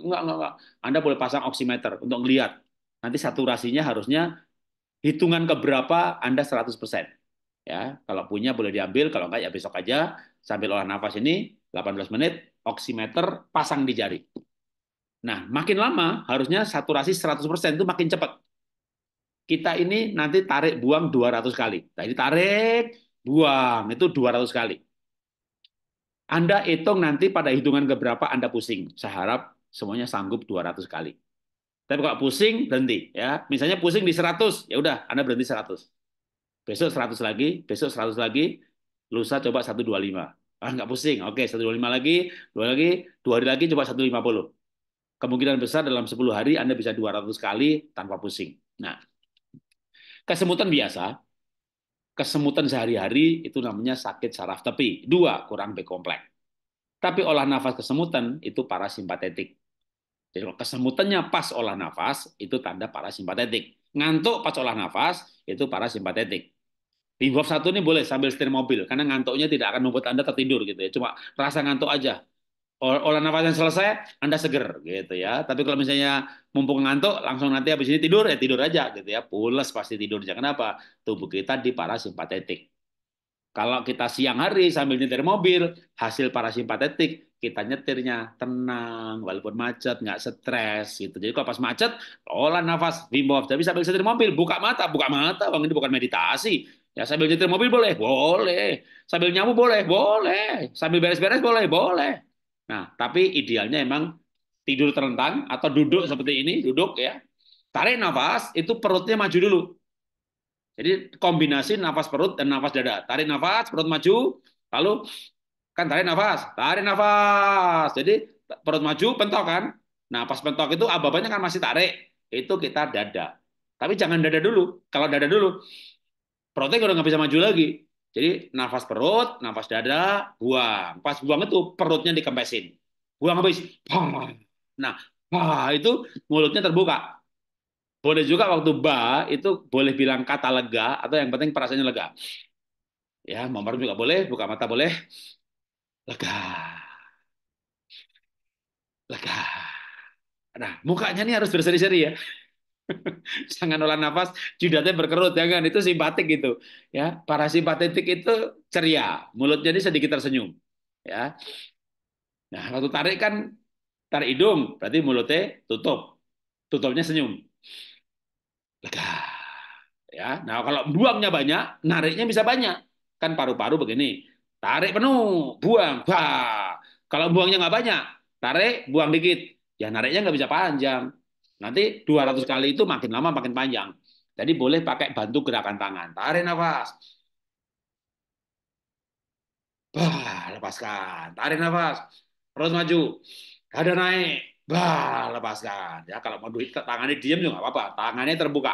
A: Enggak, enggak, enggak. Anda boleh pasang oximeter untuk melihat. Nanti saturasinya harusnya hitungan keberapa Anda 100%. Ya, kalau punya boleh diambil, kalau enggak ya besok aja sambil olah nafas ini 18 menit, oximeter pasang di jari. Nah, makin lama harusnya saturasi 100% itu makin cepat. Kita ini nanti tarik buang 200 kali. Tadi nah, tarik, buang itu 200 kali. Anda hitung nanti pada hitungan keberapa Anda pusing. Saya harap semuanya sanggup 200 kali. Tapi kalau pusing, berhenti. ya. Misalnya pusing di 100, ya udah Anda berhenti 100. Besok 100 lagi, besok 100 lagi, lusa coba 125. Ah, nggak pusing. Oke, 125 lagi, dua lagi, dua hari lagi coba 150 kemungkinan besar dalam 10 hari Anda bisa 200 kali tanpa pusing. Nah, kesemutan biasa, kesemutan sehari-hari itu namanya sakit saraf tepi. Dua, kurang B kompleks. Tapi olah nafas kesemutan itu parasimpatetik. Jadi kalau kesemutannya pas olah nafas, itu tanda parasimpatetik. Ngantuk pas olah nafas, itu parasimpatetik. Di satu ini boleh sambil setir mobil, karena ngantuknya tidak akan membuat Anda tertidur gitu ya. Cuma rasa ngantuk aja olah nafas yang selesai, Anda seger gitu ya. Tapi kalau misalnya mumpung ngantuk, langsung nanti habis ini tidur, ya tidur aja gitu ya. Pules pasti tidur. Jangan apa. Tubuh kita di parasimpatetik. Kalau kita siang hari sambil nyetir mobil, hasil parasimpatetik, kita nyetirnya tenang, walaupun macet, nggak stres gitu. Jadi kalau pas macet, olah nafas, bimbo. Tapi sambil nyetir mobil, buka mata, buka mata, bang ini bukan meditasi. Ya sambil nyetir mobil boleh, boleh. Sambil nyamuk boleh, boleh. Sambil beres-beres boleh, boleh Nah, tapi idealnya emang tidur terentang atau duduk seperti ini, duduk ya. Tarik nafas, itu perutnya maju dulu. Jadi kombinasi nafas perut dan nafas dada. Tarik nafas, perut maju, lalu kan tarik nafas, tarik nafas. Jadi perut maju, pentok kan? Nah, pas pentok itu ababanya kan masih tarik. Itu kita dada. Tapi jangan dada dulu. Kalau dada dulu, perutnya udah nggak bisa maju lagi. Jadi nafas perut, nafas dada, buang. Pas buang itu perutnya dikempesin. Buang habis. Nah, bah itu mulutnya terbuka. Boleh juga waktu ba itu boleh bilang kata lega atau yang penting perasaannya lega. Ya, memar juga boleh, buka mata boleh. Lega. Lega. Nah, mukanya ini harus berseri-seri ya. jangan olah nafas, jidatnya berkerut, jangan ya itu simpatik gitu. Ya, para simpatik itu ceria, mulutnya jadi sedikit tersenyum. Ya. Nah, waktu tarik kan tarik hidung, berarti mulutnya tutup. Tutupnya senyum. Lega. Ya. Nah, kalau buangnya banyak, nariknya bisa banyak. Kan paru-paru begini. Tarik penuh, buang. Bah. Kalau buangnya nggak banyak, tarik, buang dikit. Ya nariknya nggak bisa panjang Nanti 200 kali itu makin lama makin panjang. Jadi boleh pakai bantu gerakan tangan. Tarik nafas. Bah, lepaskan. Tarik nafas. Terus maju. Ada naik. Bah, lepaskan. Ya kalau mau duit tangannya diam juga apa-apa. Tangannya terbuka.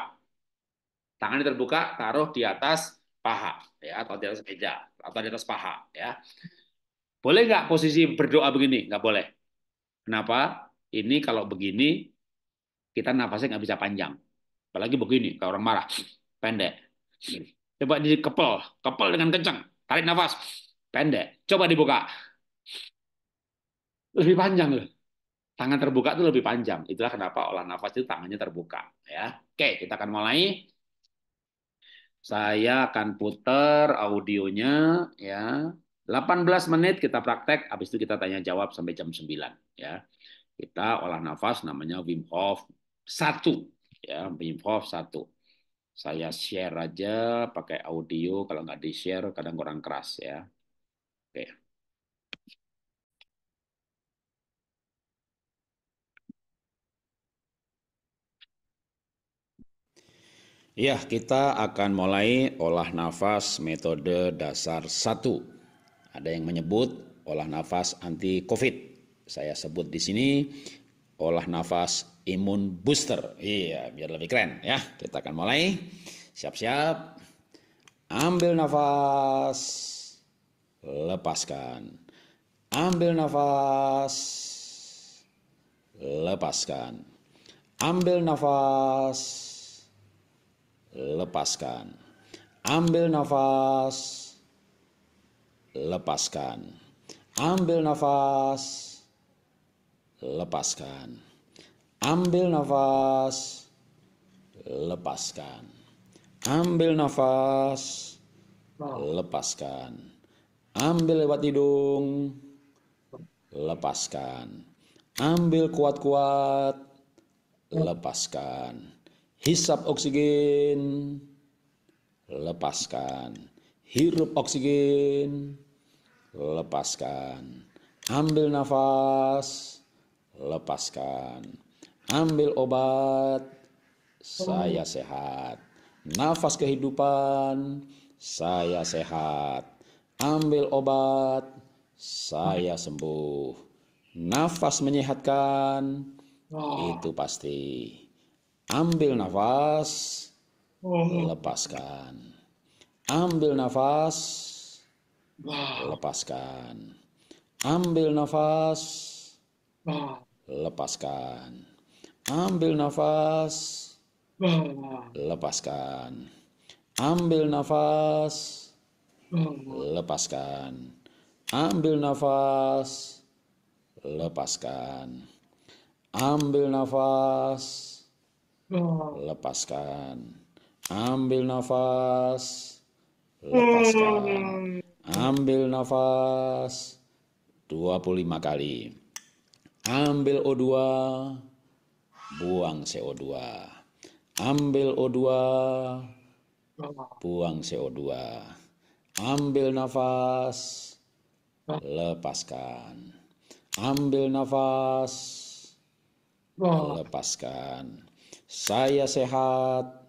A: Tangannya terbuka, taruh di atas paha ya atau di atas meja atau di atas paha ya. Boleh nggak posisi berdoa begini? Nggak boleh. Kenapa? Ini kalau begini kita nafasnya nggak bisa panjang. Apalagi begini, kalau orang marah, pendek. Coba dikepel, kepel dengan kencang, tarik nafas, pendek. Coba dibuka, lebih panjang loh. Tangan terbuka itu lebih panjang. Itulah kenapa olah nafas itu tangannya terbuka. Ya, oke, kita akan mulai. Saya akan putar audionya ya. 18 menit kita praktek, habis itu kita tanya jawab sampai jam 9 ya. Kita olah nafas namanya Wim Hof satu ya Bimhov satu saya share aja pakai audio kalau nggak di share kadang kurang keras ya oke
B: Ya, kita akan mulai olah nafas metode dasar satu Ada yang menyebut
A: olah nafas anti COVID. Saya sebut di sini olah nafas
B: imun booster. Iya, biar lebih keren ya. Kita akan mulai. Siap-siap. Ambil nafas. Lepaskan. Ambil nafas. Lepaskan. Ambil nafas. Lepaskan. Ambil nafas. Lepaskan. Ambil nafas. Lepaskan. Ambil nafas, lepaskan. Ambil nafas, lepaskan. Ambil lewat hidung, lepaskan. Ambil kuat-kuat, lepaskan. Hisap oksigen, lepaskan. Hirup oksigen, lepaskan. Ambil nafas, lepaskan ambil obat,
A: saya
B: sehat. Nafas kehidupan, saya sehat. Ambil obat, saya sembuh. Nafas menyehatkan, oh. itu pasti. Ambil nafas, oh. lepaskan. Ambil nafas, lepaskan. Ambil nafas, lepaskan. Ambil nafas. Oh. Oh. Lepaskan. Ambil nafas. Lepaskan. Ambil nafas. Oh. Lepaskan. Ambil nafas. Lepaskan. Ambil nafas. Lepaskan. Ambil nafas. dua puluh lima kali. Ambil O2 buang CO2. Ambil O2, buang CO2. Ambil nafas, lepaskan. Ambil nafas, lepaskan. Saya sehat,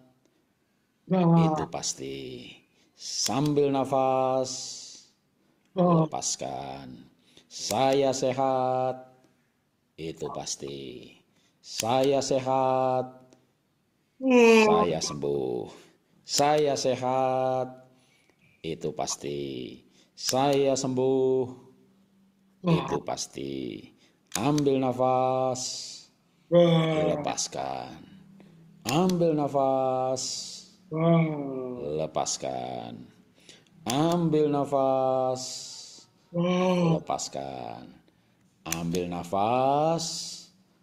B: itu pasti. Sambil nafas, lepaskan. Saya sehat, itu pasti. Saya sehat. Hmm. Saya sembuh. Saya sehat. Itu pasti. Saya sembuh. Itu pasti. Ambil nafas. Lepaskan. Ambil nafas. Lepaskan. Ambil nafas. Lepaskan. Ambil nafas.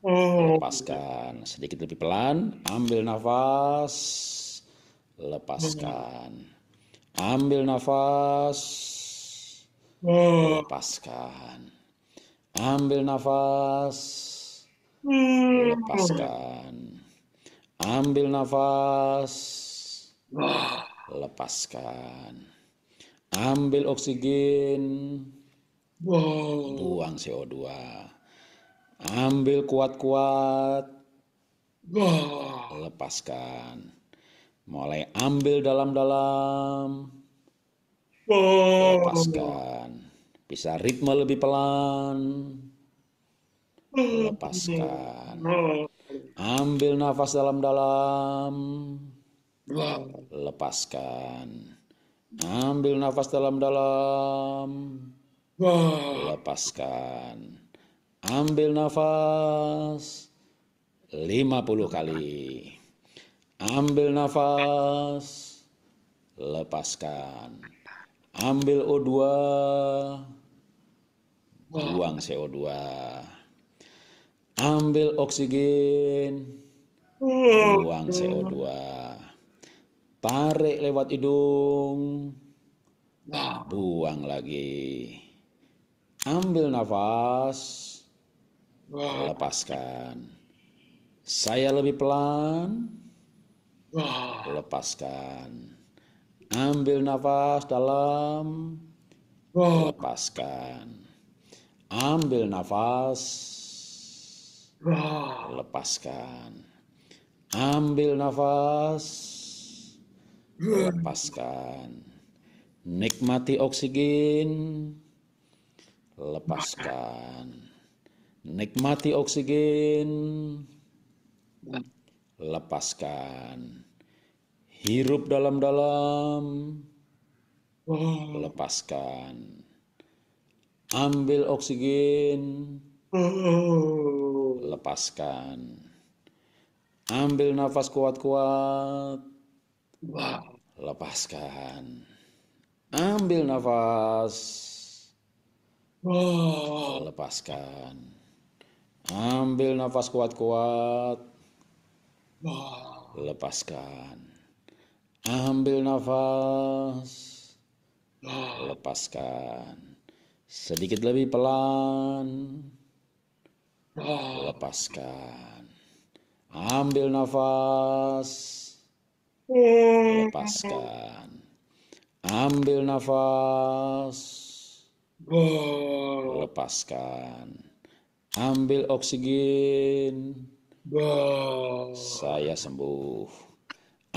B: Lepaskan sedikit lebih pelan, ambil nafas, lepaskan. Ambil nafas, lepaskan. Ambil nafas, lepaskan. Ambil nafas, lepaskan. Ambil oksigen, buang CO2 Ambil kuat-kuat. Lepaskan. Mulai ambil dalam-dalam. Lepaskan. Bisa ritme lebih pelan. Lepaskan. Ambil nafas dalam-dalam. Lepaskan. Ambil nafas dalam-dalam. Lepaskan. Ambil nafas 50 kali. Ambil nafas. Lepaskan. Ambil O2. Buang CO2. Ambil oksigen. Buang CO2. Tarik lewat hidung. Buang lagi. Ambil nafas lepaskan. Saya lebih pelan, lepaskan. Ambil nafas dalam, lepaskan. Ambil nafas, lepaskan. Ambil nafas, lepaskan. Nikmati oksigen, lepaskan Nikmati oksigen. Lepaskan. Hirup dalam-dalam. Lepaskan. Ambil oksigen. Lepaskan. Ambil nafas kuat-kuat. Lepaskan. Ambil nafas. Lepaskan. Ambil nafas kuat-kuat. Lepaskan. Ambil nafas. Lepaskan. Sedikit lebih pelan. Lepaskan. Ambil nafas. Lepaskan. Ambil nafas. Lepaskan. Ambil oksigen. Wow. Saya sembuh.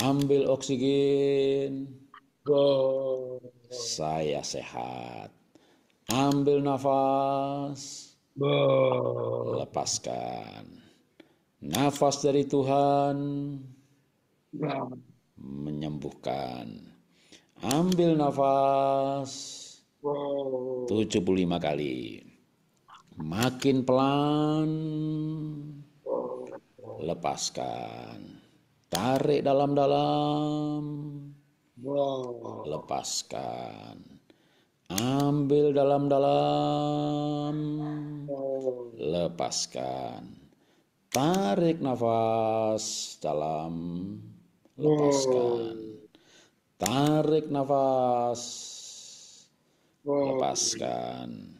B: Ambil oksigen. Wow. Saya sehat. Ambil nafas. Wow. Lepaskan. Nafas dari Tuhan wow. menyembuhkan. Ambil nafas wow. 75 kali. Makin pelan, lepaskan. Tarik dalam-dalam, lepaskan. Ambil dalam-dalam, lepaskan. Tarik nafas dalam, lepaskan. Tarik nafas, lepaskan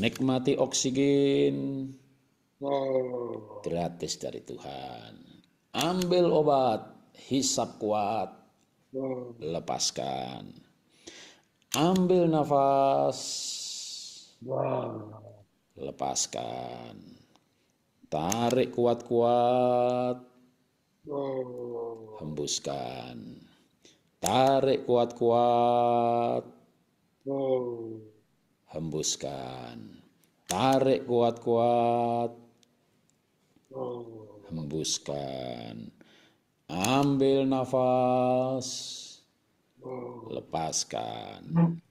B: nikmati oksigen oh. gratis dari Tuhan ambil obat hisap kuat oh. lepaskan ambil nafas lepaskan tarik kuat-kuat oh. hembuskan tarik kuat-kuat hembuskan. Tarik kuat-kuat. Hembuskan. Ambil nafas. Lepaskan.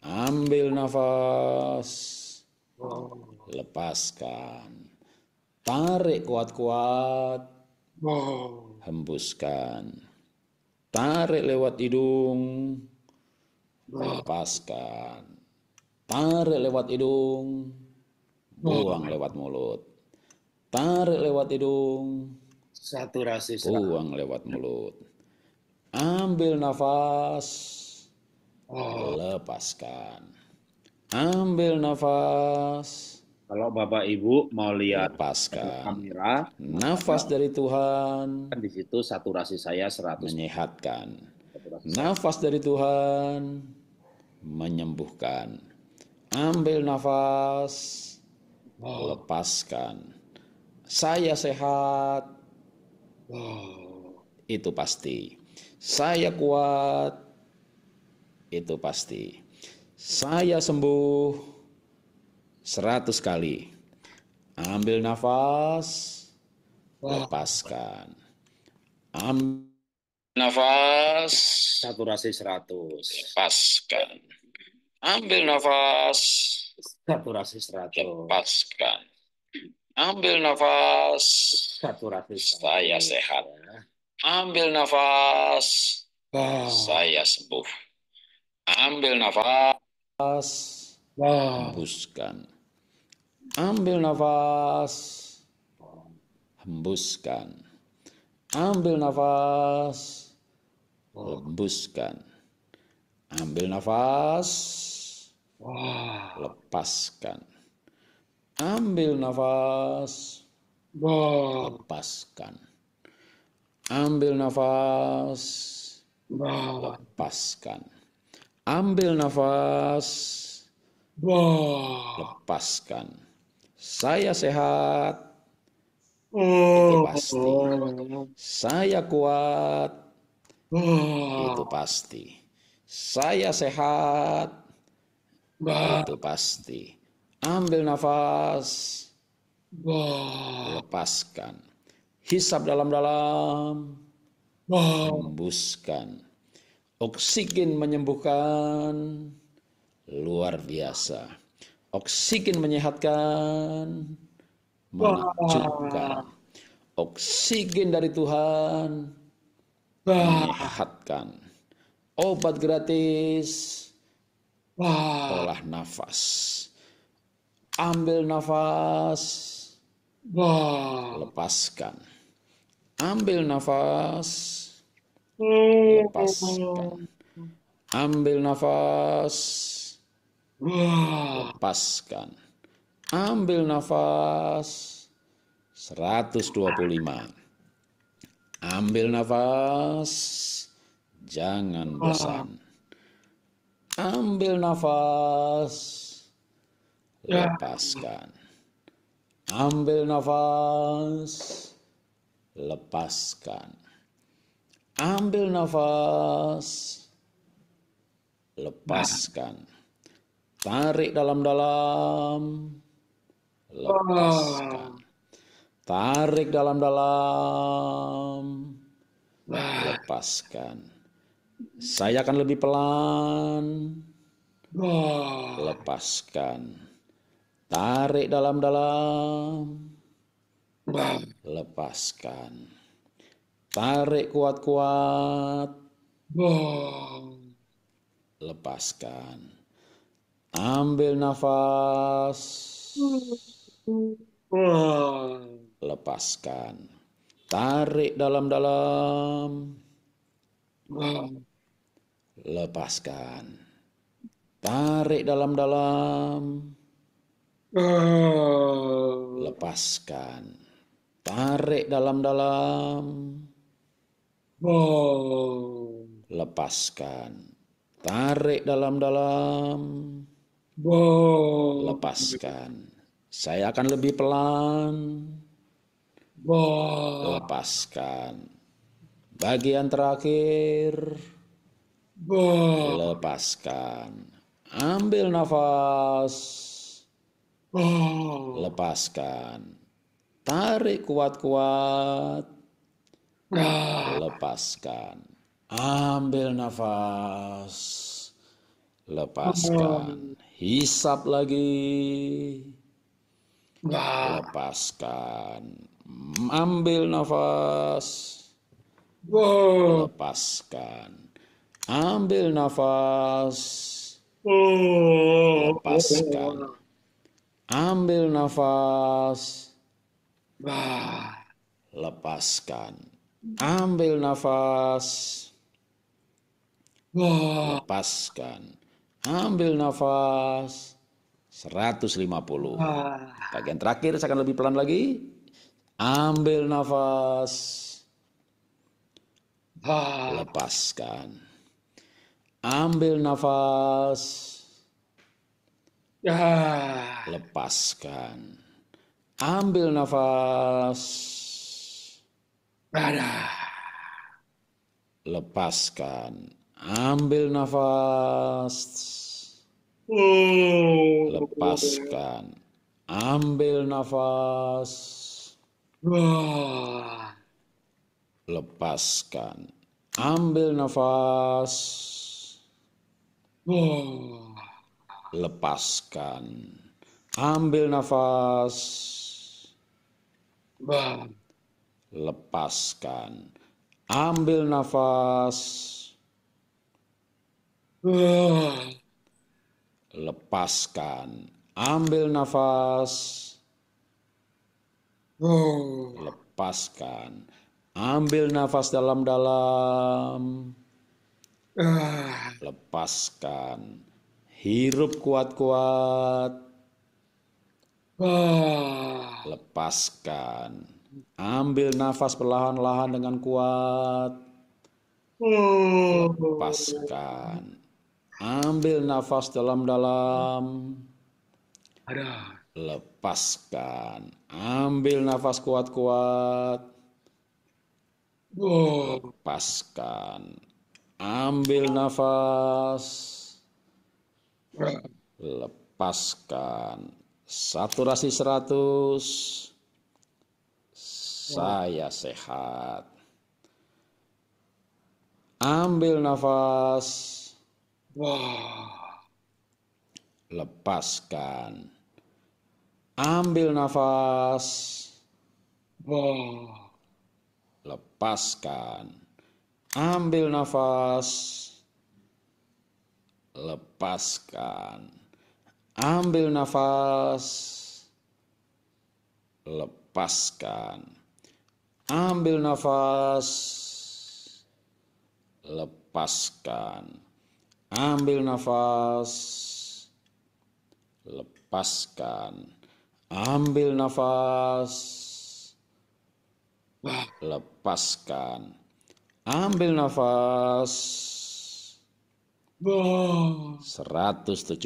B: Ambil nafas. Lepaskan. Tarik kuat-kuat. Hembuskan. Tarik lewat hidung. Lepaskan Tarik lewat hidung, oh, buang lewat mulut. Tarik lewat hidung, saturasi buang lewat mulut. Ambil nafas, oh. lepaskan. Ambil nafas. Kalau Bapak Ibu mau lihat lepaskan. kamera, nafas dari Tuhan. Kan di situ saturasi saya seratus. Menyehatkan. Nafas dari Tuhan menyembuhkan Ambil nafas, lepaskan. Saya sehat. Itu pasti. Saya kuat. Itu pasti. Saya sembuh seratus kali. Ambil nafas, lepaskan. Ambil nafas, saturasi seratus, Lepaskan. Ambil nafas. Saturasi 100. Lepaskan. Ambil nafas. Saturasi 100. Saya sehat. Ambil nafas. Wow. Saya sembuh. Ambil nafas. Wow. Hembuskan. Ambil nafas. Hembuskan. Ambil nafas. Hembuskan. Ambil nafas. Wah. Lepaskan. Ambil nafas. Wah. Lepaskan. Ambil nafas. Wah. Lepaskan. Ambil nafas. Wah. Lepaskan. Saya sehat. Itu oh. pasti. Saya kuat. Itu pasti. Saya sehat. Bah. Itu pasti. Ambil nafas. Bah. Lepaskan. Hisap dalam-dalam. Hembuskan. Oksigen menyembuhkan. Luar biasa. Oksigen menyehatkan. Menakjubkan. Oksigen dari Tuhan. Menyehatkan. Obat gratis Wah. Olah nafas. Ambil nafas. Wah. Lepaskan. Ambil nafas. Hmm. Lepaskan. Ambil nafas. Lepaskan. Ambil nafas. 125. Ambil nafas. Jangan bosan. Ambil nafas, ya. lepaskan. Ambil nafas, lepaskan. Ambil nafas, lepaskan. Tarik dalam-dalam, lepaskan. Tarik dalam-dalam, lepaskan. Saya akan lebih pelan. Lepaskan. Tarik dalam-dalam. Lepaskan. Tarik kuat-kuat. Lepaskan. Ambil nafas. Lepaskan. Tarik dalam-dalam lepaskan. Tarik dalam-dalam. Oh. Lepaskan. Tarik dalam-dalam. Oh. Lepaskan. Tarik dalam-dalam. Oh. Lepaskan. Saya akan lebih pelan. Lepaskan. Bagian terakhir. Nah. Lepaskan. Ambil nafas. Lepaskan. Tarik kuat-kuat. Nah. Lepaskan. Ambil nafas. Lepaskan. Hisap lagi. Lepaskan. Ambil nafas. Lepaskan Ambil nafas. Oh. Lepaskan. Ambil nafas. Lepaskan. Ambil nafas. Lepaskan. Ambil nafas. 150. Bagian terakhir saya akan lebih pelan lagi. Ambil nafas. Lepaskan. Ambil nafas. Ya. Lepaskan. Ambil nafas. Ada. Lepaskan. Ambil nafas. Oh. Lepaskan. Ambil nafas. Lepaskan. Ambil nafas. Lepaskan. Ambil nafas. Lepaskan. Ambil nafas. Lepaskan. Ambil nafas. Lepaskan. Ambil nafas dalam-dalam. Ah. Lepaskan. Hirup kuat-kuat. Ah. Lepaskan. Ambil nafas perlahan-lahan dengan kuat. Oh. Lepaskan. Ambil nafas dalam-dalam. Lepaskan. Ambil nafas kuat-kuat. Oh. Lepaskan Ambil nafas. Nah. Lepaskan. Saturasi 100. Saya sehat. Ambil nafas. Lepaskan. Ambil nafas. Lepaskan Ambil nafas. Lepaskan. Ambil nafas. Lepaskan. Ambil nafas. Lepaskan. Ambil nafas. Lepaskan. Ambil nafas. Lepaskan Ambil nafas. puluh 175.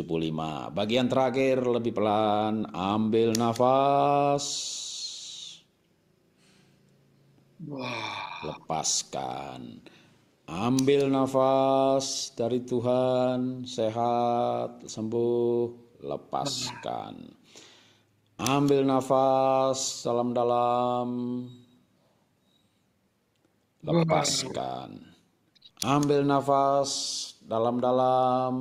B: Bagian terakhir lebih pelan. Ambil nafas. Lepaskan. Ambil nafas dari Tuhan, sehat, sembuh, lepaskan. Ambil nafas dalam-dalam. Lepaskan. Ambil nafas dalam-dalam.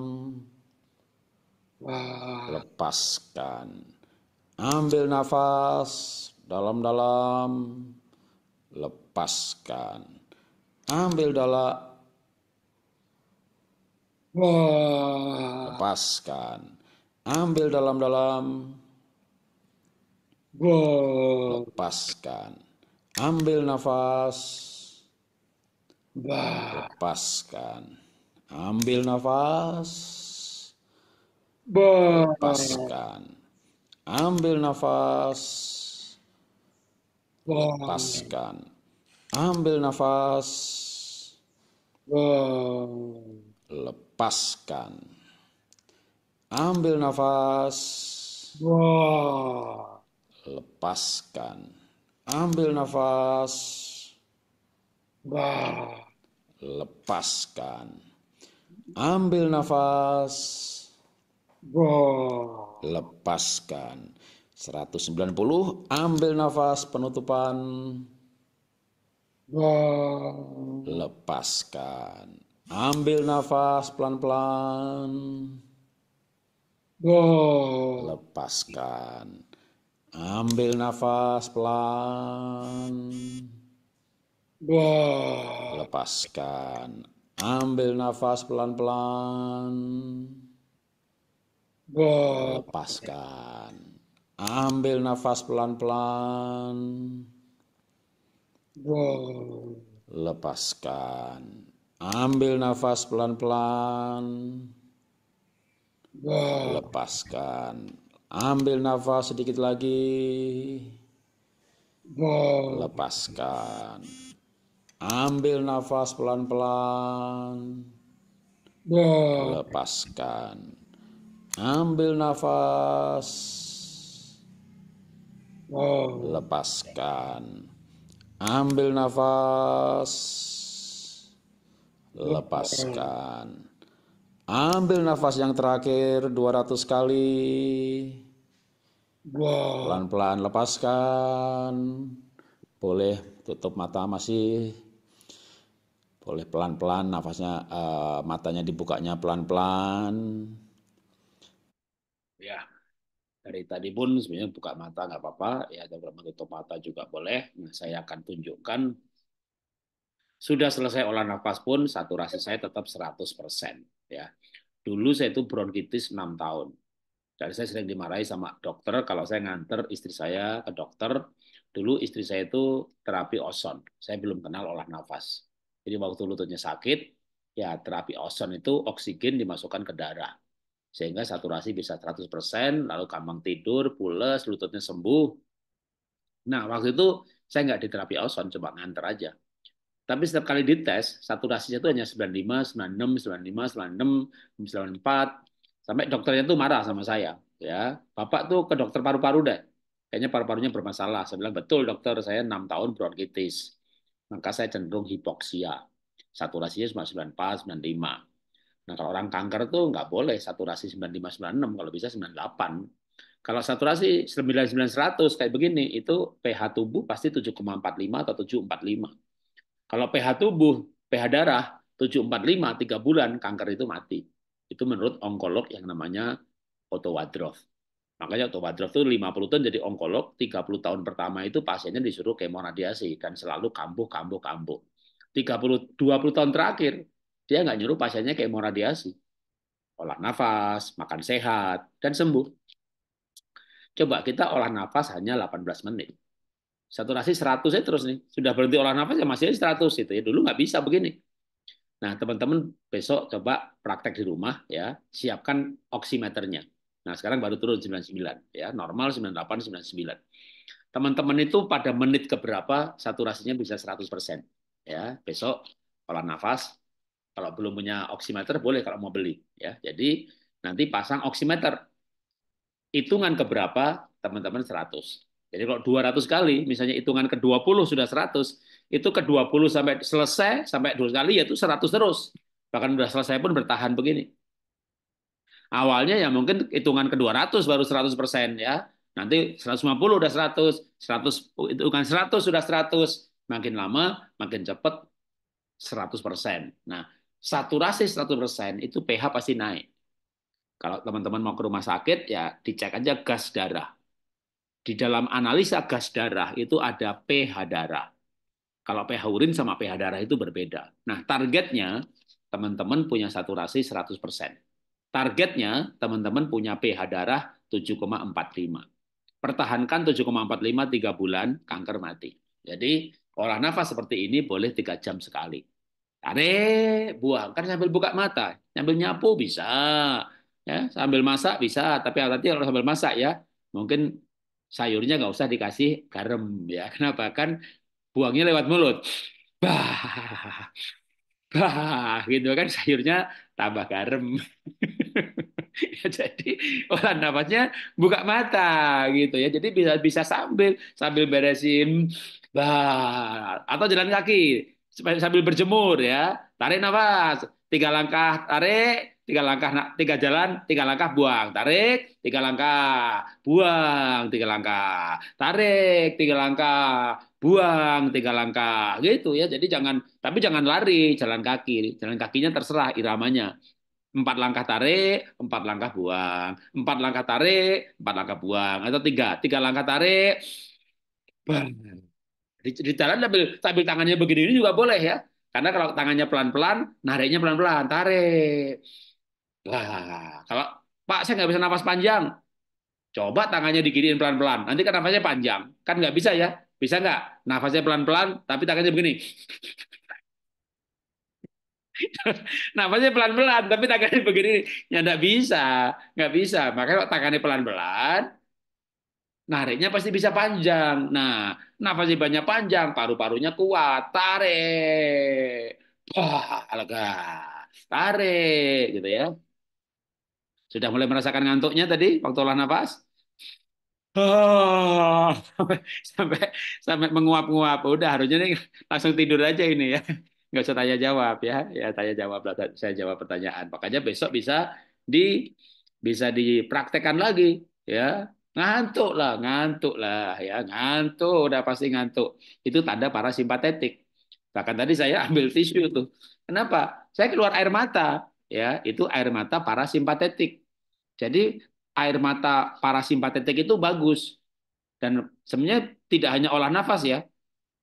B: Lepaskan. Ambil nafas dalam-dalam. Lepaskan. Ambil dalam. Lepaskan. Ambil dalam-dalam. Lepaskan. Ambil nafas. Lepaskan. Ambil nafas. Lepaskan. Ambil nafas. Lepaskan. Ambil nafas. Lepaskan. Ambil nafas. Lepaskan. Ambil nafas. Wow lepaskan. Ambil nafas. Lepaskan.
A: 190
B: ambil nafas penutupan. Lepaskan. Ambil nafas pelan-pelan. Lepaskan. Ambil nafas pelan. pelan. Wow. Lepaskan. Ambil nafas pelan-pelan. Wow. Lepaskan. Ambil nafas pelan-pelan. Wow. Lepaskan. Ambil nafas pelan-pelan. Wow. Lepaskan. Ambil nafas sedikit lagi.
A: Wow.
B: Lepaskan. Ambil nafas pelan-pelan. Lepaskan. Ambil nafas. Lepaskan. Ambil nafas.
A: Lepaskan.
B: Ambil nafas yang terakhir 200 kali. Pelan-pelan lepaskan. Boleh tutup mata masih boleh pelan-pelan nafasnya uh, matanya dibukanya pelan-pelan
A: ya dari tadi pun sebenarnya buka mata nggak apa-apa ya beberapa tutup mata juga boleh nah, saya akan tunjukkan sudah selesai olah nafas pun saturasi saya tetap 100% ya dulu saya itu bronkitis 6 tahun dan saya sering dimarahi sama dokter kalau saya nganter istri saya ke dokter dulu istri saya itu terapi oson saya belum kenal olah nafas jadi waktu lututnya sakit, ya terapi oson itu oksigen dimasukkan ke darah. Sehingga saturasi bisa 100%, lalu gampang tidur, pules, lututnya sembuh. Nah, waktu itu saya nggak di terapi oson, cuma nganter aja. Tapi setiap kali dites, saturasinya itu hanya 95, 96, 95, 96, 94. Sampai dokternya tuh marah sama saya. ya Bapak tuh ke dokter paru-paru deh. Kayaknya paru-parunya bermasalah. Saya bilang, betul dokter, saya 6 tahun bronkitis maka saya cenderung hipoksia. Saturasinya cuma 94, 95. Nah, kalau orang kanker itu nggak boleh saturasi 95 96 kalau bisa 98. Kalau saturasi 99 100 kayak begini itu pH tubuh pasti 7,45 atau 7,45. Kalau pH tubuh, pH darah 7,45 3 bulan kanker itu mati. Itu menurut onkolog yang namanya Otto Wadroff. Makanya otobatrof itu 50 tahun jadi onkolog, 30 tahun pertama itu pasiennya disuruh kemoradiasi dan selalu kambuh, kambuh, kambuh. 30, 20 tahun terakhir, dia nggak nyuruh pasiennya kemoradiasi. Olah nafas, makan sehat, dan sembuh. Coba kita olah nafas hanya 18 menit. Saturasi 100 ya terus nih. Sudah berhenti olah nafas ya masih 100 itu ya. Dulu nggak bisa begini. Nah, teman-teman besok coba praktek di rumah ya, siapkan oximeternya Nah, sekarang baru turun 99 ya, normal 98 99. Teman-teman itu pada menit ke keberapa saturasinya bisa 100% ya. Besok pola nafas kalau belum punya oximeter boleh kalau mau beli ya. Jadi nanti pasang oximeter. Hitungan ke berapa teman-teman 100. Jadi kalau 200 kali misalnya hitungan ke-20 sudah 100, itu ke-20 sampai selesai sampai 2 kali yaitu 100 terus. Bahkan sudah selesai pun bertahan begini. Awalnya ya mungkin hitungan ke 200 baru 100 persen ya. Nanti 150 udah 100, 100 hitungan 100 sudah 100. Makin lama makin cepat 100 persen. Nah, saturasi 100 persen itu pH pasti naik. Kalau teman-teman mau ke rumah sakit ya dicek aja gas darah. Di dalam analisa gas darah itu ada pH darah. Kalau pH urin sama pH darah itu berbeda. Nah, targetnya teman-teman punya saturasi 100 persen. Targetnya teman-teman punya pH darah 7,45. Pertahankan 7,45 3 bulan, kanker mati. Jadi olah nafas seperti ini boleh 3 jam sekali. Tarik, buang. Kan sambil buka mata, sambil nyapu bisa. ya Sambil masak bisa, tapi hati kalau sambil masak ya, mungkin sayurnya nggak usah dikasih garam ya. Kenapa? Kan buangnya lewat mulut. Bah, bah, gitu kan sayurnya tambah garam. Ya, jadi olah nafasnya buka mata gitu ya. Jadi bisa bisa sambil sambil beresin bah atau jalan kaki sambil berjemur ya. Tarik nafas, tiga langkah tarik, tiga langkah tiga jalan tiga langkah buang tarik tiga langkah buang tiga langkah tarik tiga langkah buang tiga langkah gitu ya jadi jangan tapi jangan lari jalan kaki jalan kakinya terserah iramanya empat langkah tarik, empat langkah buang, empat langkah tarik, empat langkah buang, atau tiga, tiga langkah tarik, bang. Di, di jalan sambil, sambil tangannya begini ini juga boleh ya, karena kalau tangannya pelan-pelan, nariknya pelan-pelan, tarik. Lah, kalau Pak saya nggak bisa nafas panjang, coba tangannya diginiin pelan-pelan, nanti kan nafasnya panjang, kan nggak bisa ya, bisa nggak? Nafasnya pelan-pelan, tapi tangannya begini. nah pasti pelan-pelan, tapi tangannya begini. Ya nggak bisa, nggak bisa. Makanya kalau tangannya pelan-pelan, nariknya pasti bisa panjang. Nah, nafasnya banyak panjang, paru-parunya kuat. Tarik. Wah, lega. Tarik, gitu ya. Sudah mulai merasakan ngantuknya tadi waktu olah nafas? sampai sampai menguap-nguap. Udah harusnya nih langsung tidur aja ini ya nggak usah tanya jawab ya ya tanya jawab saya jawab pertanyaan makanya besok bisa di bisa dipraktekkan lagi ya ngantuk lah ngantuk lah ya ngantuk udah pasti ngantuk itu tanda para simpatetik bahkan tadi saya ambil tisu tuh kenapa saya keluar air mata ya itu air mata para simpatetik jadi air mata para simpatetik itu bagus dan sebenarnya tidak hanya olah nafas ya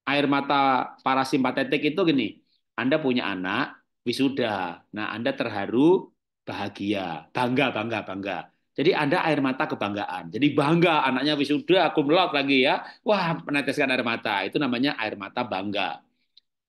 A: air mata para simpatetik itu gini anda punya anak, wisuda. Nah, Anda terharu, bahagia, bangga, bangga, bangga. Jadi Anda air mata kebanggaan. Jadi bangga anaknya wisuda, aku melot lagi ya. Wah, meneteskan air mata. Itu namanya air mata bangga.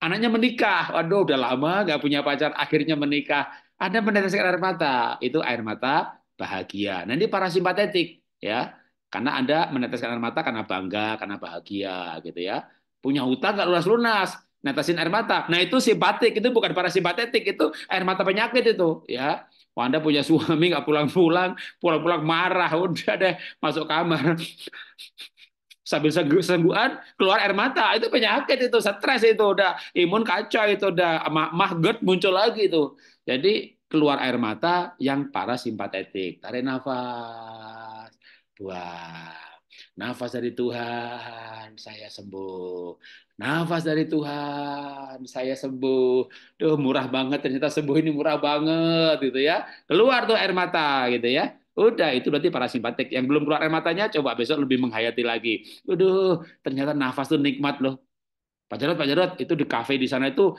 A: Anaknya menikah. Waduh, udah lama nggak punya pacar, akhirnya menikah. Anda meneteskan air mata. Itu air mata bahagia. Nanti para simpatetik. ya. Karena Anda meneteskan air mata karena bangga, karena bahagia gitu ya. Punya hutang nggak lunas-lunas netesin air mata. Nah itu simpatik, itu bukan parasimpatetik, itu air mata penyakit itu. ya. Wah, anda punya suami nggak pulang-pulang, pulang-pulang marah, udah deh masuk kamar. Sambil sembuhan keluar air mata. Itu penyakit itu, stres itu, udah imun kacau itu, udah mah GERD muncul lagi itu. Jadi keluar air mata yang parasimpatetik. Tarik nafas, buat Nafas dari Tuhan, saya sembuh. Nafas dari Tuhan, saya sembuh. Duh, murah banget ternyata sembuh ini murah banget gitu ya. Keluar tuh air mata gitu ya. Udah, itu berarti para simpatik Yang belum keluar air matanya, coba besok lebih menghayati lagi. Aduh, ternyata nafas tuh nikmat loh. Pak Jarot, Pak Jarot, itu di kafe di sana itu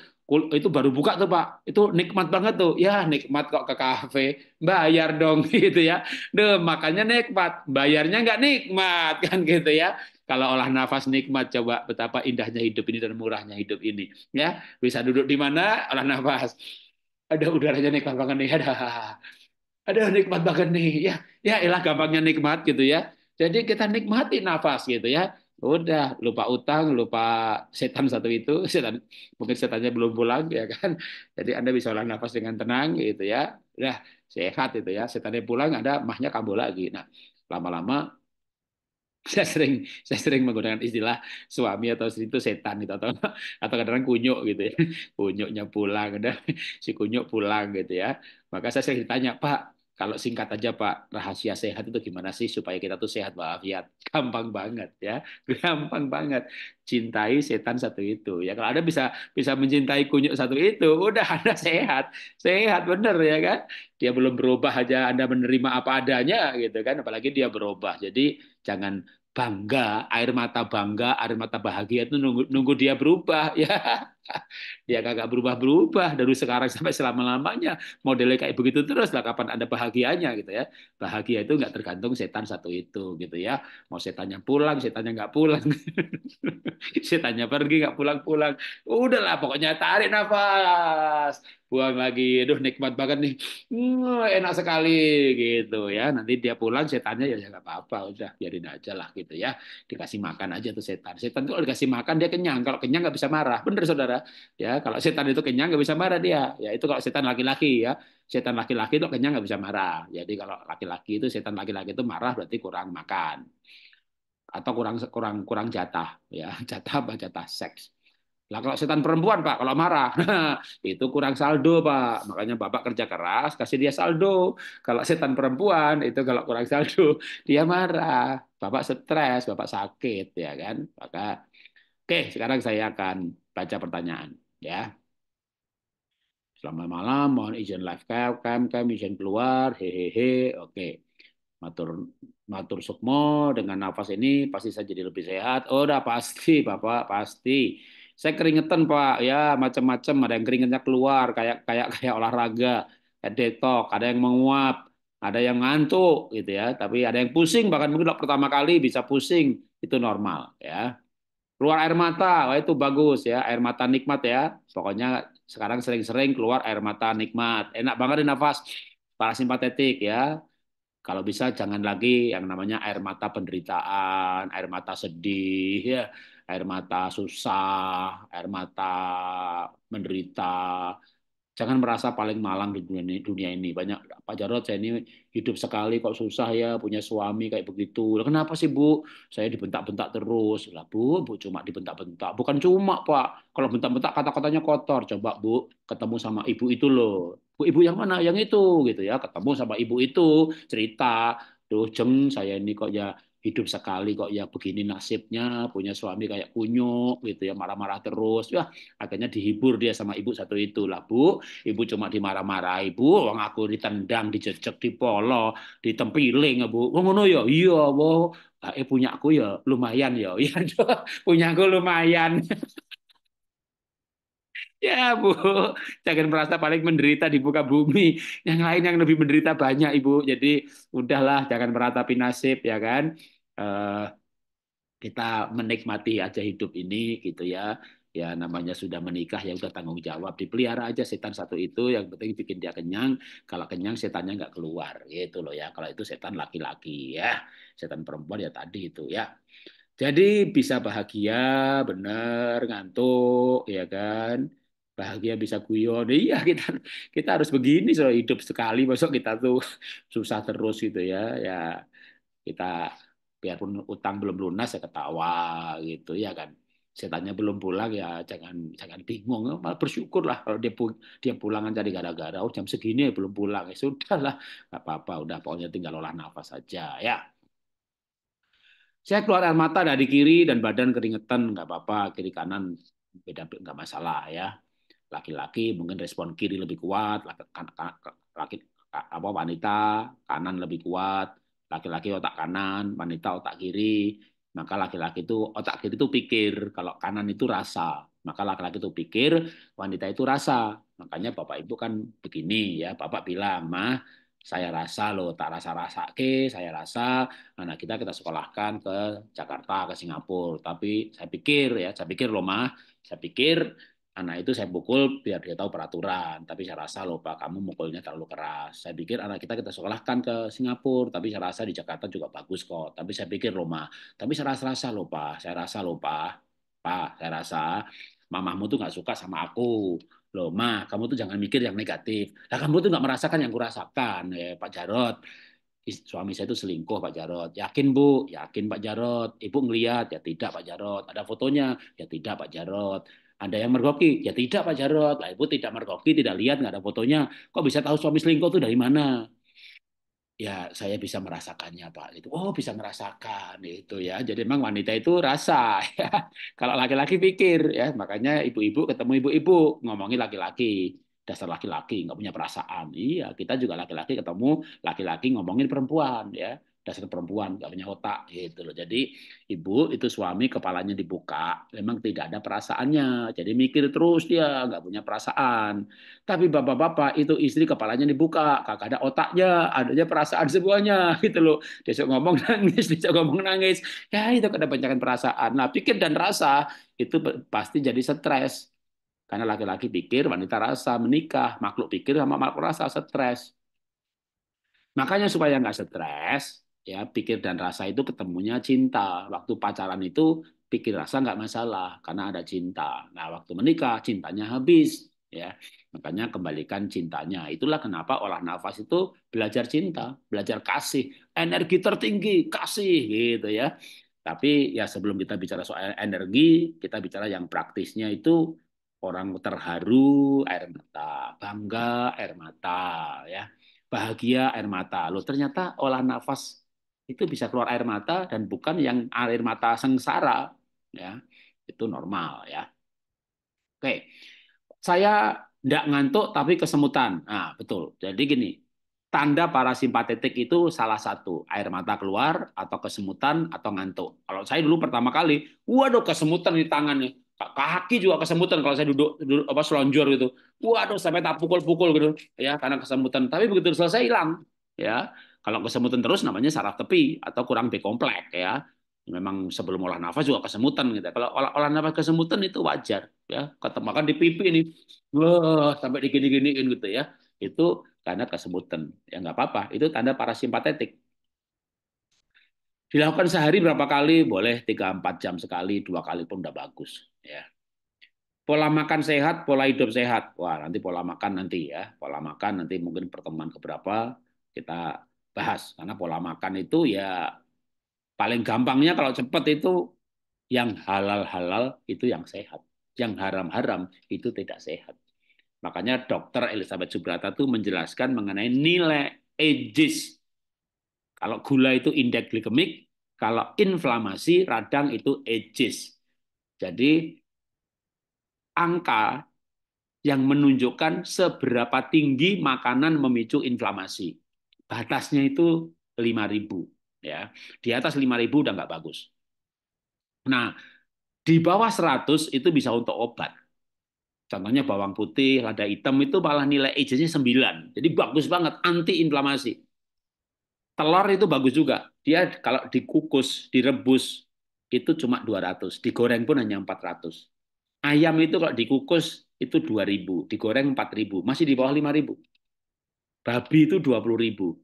A: itu baru buka tuh Pak. Itu nikmat banget tuh. Ya nikmat kok ke kafe, bayar dong gitu ya. Deh makanya nikmat, bayarnya nggak nikmat kan gitu ya. Kalau olah nafas nikmat, coba betapa indahnya hidup ini dan murahnya hidup ini. Ya bisa duduk di mana olah nafas. Ada udaranya nikmat banget nih. Ada, ada nikmat banget nih. Ya, ya ilah gampangnya nikmat gitu ya. Jadi kita nikmati nafas gitu ya udah lupa utang, lupa setan satu itu, setan mungkin setannya belum pulang ya kan. Jadi Anda bisa olah nafas dengan tenang gitu ya. Udah sehat itu ya. Setannya pulang ada mahnya kambuh lagi. Nah, lama-lama saya sering saya sering menggunakan istilah suami atau istri itu setan gitu atau atau kadang kunyuk gitu ya. Kunyuknya pulang udah si kunyuk pulang gitu ya. Maka saya sering ditanya, "Pak, kalau singkat aja Pak, rahasia sehat itu gimana sih supaya kita tuh sehat walafiat? Gampang banget ya, gampang banget. Cintai setan satu itu ya. Kalau ada bisa bisa mencintai kunyuk satu itu, udah Anda sehat, sehat bener ya kan? Dia belum berubah aja Anda menerima apa adanya gitu kan, apalagi dia berubah. Jadi jangan bangga, air mata bangga, air mata bahagia itu nunggu, nunggu dia berubah ya dia kagak berubah-berubah dari sekarang sampai selama-lamanya modelnya kayak begitu terus lah kapan ada bahagianya gitu ya bahagia itu nggak tergantung setan satu itu gitu ya mau setannya pulang setannya nggak pulang setannya pergi nggak pulang-pulang udahlah pokoknya tarik nafas buang lagi aduh nikmat banget nih
B: hmm, enak
A: sekali gitu ya nanti dia pulang setannya ya, ya nggak apa-apa udah biarin aja lah gitu ya dikasih makan aja tuh setan setan tuh kalau dikasih makan dia kenyang kalau kenyang nggak bisa marah bener saudara marah. Ya, kalau setan itu kenyang nggak bisa marah dia. Ya, itu kalau setan laki-laki ya. Setan laki-laki itu kenyang nggak bisa marah. Jadi kalau laki-laki itu setan laki-laki itu marah berarti kurang makan atau kurang kurang kurang jatah ya jatah apa jatah seks lah kalau setan perempuan pak kalau marah itu kurang saldo pak makanya bapak kerja keras kasih dia saldo kalau setan perempuan itu kalau kurang saldo dia marah bapak stres bapak sakit ya kan maka oke sekarang saya akan baca pertanyaan ya. Selamat malam, mohon izin live cam, cam, cam izin keluar, hehehe, oke. Okay. Matur, matur sukmo dengan nafas ini pasti saya jadi lebih sehat. Oh, udah pasti Bapak, pasti. Saya keringetan Pak, ya macam-macam. Ada yang keringetnya keluar, kayak kayak kayak olahraga, kayak detok. Ada yang menguap, ada yang ngantuk, gitu ya. Tapi ada yang pusing, bahkan mungkin pertama kali bisa pusing, itu normal, ya keluar air mata, wah itu bagus ya, air mata nikmat ya. Pokoknya sekarang sering-sering keluar air mata nikmat. Enak banget di nafas. Parasimpatetik ya. Kalau bisa jangan lagi yang namanya air mata penderitaan, air mata sedih ya, air mata susah, air mata menderita, Jangan merasa paling malang di dunia ini. Dunia ini. Banyak Pak Jarod saya ini hidup sekali kok susah ya punya suami kayak begitu. Lah, kenapa sih Bu? Saya dibentak-bentak terus. Lah Bu, Bu cuma dibentak-bentak. Bukan cuma Pak. Kalau bentak-bentak kata-katanya kotor. Coba Bu ketemu sama ibu itu loh. Bu ibu yang mana? Yang itu gitu ya. Ketemu sama ibu itu cerita. Duh jeng saya ini kok ya hidup sekali kok ya begini nasibnya, punya suami kayak kunyuk gitu ya, marah-marah terus. Ya, akhirnya dihibur dia sama ibu satu itu lah, Bu. Ibu cuma dimarah-marah, Ibu. Wong aku ditendang, dijejek, dipolo, ditempiling, Bu. Wong ngono ya, iya, Bu. Eh punya aku ya lumayan ya, iya punya aku lumayan. Ya Bu, jangan merasa paling menderita di muka bumi. Yang lain yang lebih menderita banyak Ibu. Jadi udahlah jangan meratapi nasib ya kan eh, kita menikmati aja hidup ini gitu ya ya namanya sudah menikah ya udah tanggung jawab dipelihara aja setan satu itu yang penting bikin dia kenyang kalau kenyang setannya nggak keluar gitu loh ya kalau itu setan laki-laki ya setan perempuan ya tadi itu ya jadi bisa bahagia bener ngantuk ya kan bahagia bisa guyon iya kita kita harus begini soal hidup sekali masuk kita tuh susah terus gitu ya ya kita biarpun utang belum lunas saya ketawa gitu ya kan saya tanya belum pulang ya jangan jangan bingung malah bersyukurlah kalau dia dia pulang cari gara-gara oh jam segini ya belum pulang ya sudahlah nggak apa-apa udah pokoknya tinggal olah nafas saja ya saya keluar air mata dari kiri dan badan keringetan nggak apa-apa kiri kanan beda nggak masalah ya laki-laki mungkin respon kiri lebih kuat laki, kan-, kan-, laki apa wanita kanan lebih kuat laki-laki otak kanan, wanita otak kiri. Maka laki-laki itu otak kiri itu pikir, kalau kanan itu rasa. Maka laki-laki itu pikir, wanita itu rasa. Makanya bapak ibu kan begini ya, bapak bilang mah saya rasa loh, tak rasa-rasa ke, saya rasa anak kita kita sekolahkan ke Jakarta, ke Singapura. Tapi saya pikir ya, saya pikir loh mah, saya pikir anak itu saya pukul biar dia tahu peraturan. Tapi saya rasa lupa kamu mukulnya terlalu keras. Saya pikir anak kita kita sekolahkan ke Singapura, tapi saya rasa di Jakarta juga bagus kok. Tapi saya pikir loh tapi saya rasa-rasa lupa saya rasa lupa. Pak, saya rasa mamahmu tuh nggak suka sama aku. Loh, Ma, kamu tuh jangan mikir yang negatif. Lah, kamu tuh nggak merasakan yang kurasakan, ya, Pak Jarot suami saya itu selingkuh Pak Jarot. Yakin Bu? Yakin Pak Jarot. Ibu ngelihat? Ya tidak Pak Jarot. Ada fotonya? Ya tidak Pak Jarot. Ada yang mergoki. Ya tidak Pak Jarod, lah ibu tidak mergoki, tidak lihat, nggak ada fotonya. Kok bisa tahu suami selingkuh itu dari mana? Ya saya bisa merasakannya Pak. Itu oh bisa merasakan itu ya. Jadi memang wanita itu rasa. Ya. Kalau laki-laki pikir ya, makanya ibu-ibu ketemu ibu-ibu ngomongin laki-laki dasar laki-laki nggak punya perasaan iya kita juga laki-laki ketemu laki-laki ngomongin perempuan ya dasar perempuan nggak punya otak gitu loh jadi ibu itu suami kepalanya dibuka memang tidak ada perasaannya jadi mikir terus dia nggak punya perasaan tapi bapak-bapak itu istri kepalanya dibuka kakak ada otaknya adanya perasaan semuanya gitu loh besok ngomong nangis besok ngomong nangis ya itu kan ada banyakkan perasaan nah pikir dan rasa itu pasti jadi stres karena laki-laki pikir, wanita rasa, menikah, makhluk pikir sama makhluk rasa, stres. Makanya supaya nggak stres, ya pikir dan rasa itu ketemunya cinta waktu pacaran itu pikir rasa nggak masalah karena ada cinta nah waktu menikah cintanya habis ya makanya kembalikan cintanya itulah kenapa olah nafas itu belajar cinta belajar kasih energi tertinggi kasih gitu ya tapi ya sebelum kita bicara soal energi kita bicara yang praktisnya itu orang terharu air mata bangga air mata ya bahagia air mata. lo ternyata olah nafas itu bisa keluar air mata dan bukan yang air mata sengsara ya itu normal ya oke saya tidak ngantuk tapi kesemutan nah betul jadi gini tanda parasimpatetik itu salah satu air mata keluar atau kesemutan atau ngantuk kalau saya dulu pertama kali waduh kesemutan di tangan nih kaki juga kesemutan kalau saya duduk, duduk apa selonjor gitu waduh sampai tak pukul-pukul gitu ya karena kesemutan tapi begitu selesai hilang ya kalau kesemutan terus namanya saraf tepi atau kurang B komplek ya. Memang sebelum olah nafas juga kesemutan gitu. Ya. Kalau olah, olah nafas kesemutan itu wajar ya. Ketemakan di pipi ini, wah sampai digini-giniin gitu ya. Itu karena kesemutan. Ya nggak apa-apa. Itu tanda parasimpatetik. Dilakukan sehari berapa kali? Boleh 3-4 jam sekali, dua kali pun udah bagus. Ya pola makan sehat, pola hidup sehat. Wah, nanti pola makan nanti ya. Pola makan nanti mungkin pertemuan keberapa kita bahas karena pola makan itu ya paling gampangnya kalau cepat itu yang halal-halal itu yang sehat, yang haram-haram itu tidak sehat. Makanya dokter Elizabeth Subrata itu menjelaskan mengenai nilai edges Kalau gula itu indeks glikemik, kalau inflamasi radang itu edges Jadi angka yang menunjukkan seberapa tinggi makanan memicu inflamasi batasnya itu 5000 ya. Di atas 5000 udah nggak bagus. Nah, di bawah 100 itu bisa untuk obat. Contohnya bawang putih, lada hitam itu malah nilai agennya 9. Jadi bagus banget anti inflamasi. Telur itu bagus juga. Dia kalau dikukus, direbus itu cuma 200, digoreng pun hanya 400. Ayam itu kalau dikukus itu 2000, digoreng 4000, masih di bawah 5000. Babi itu ribu.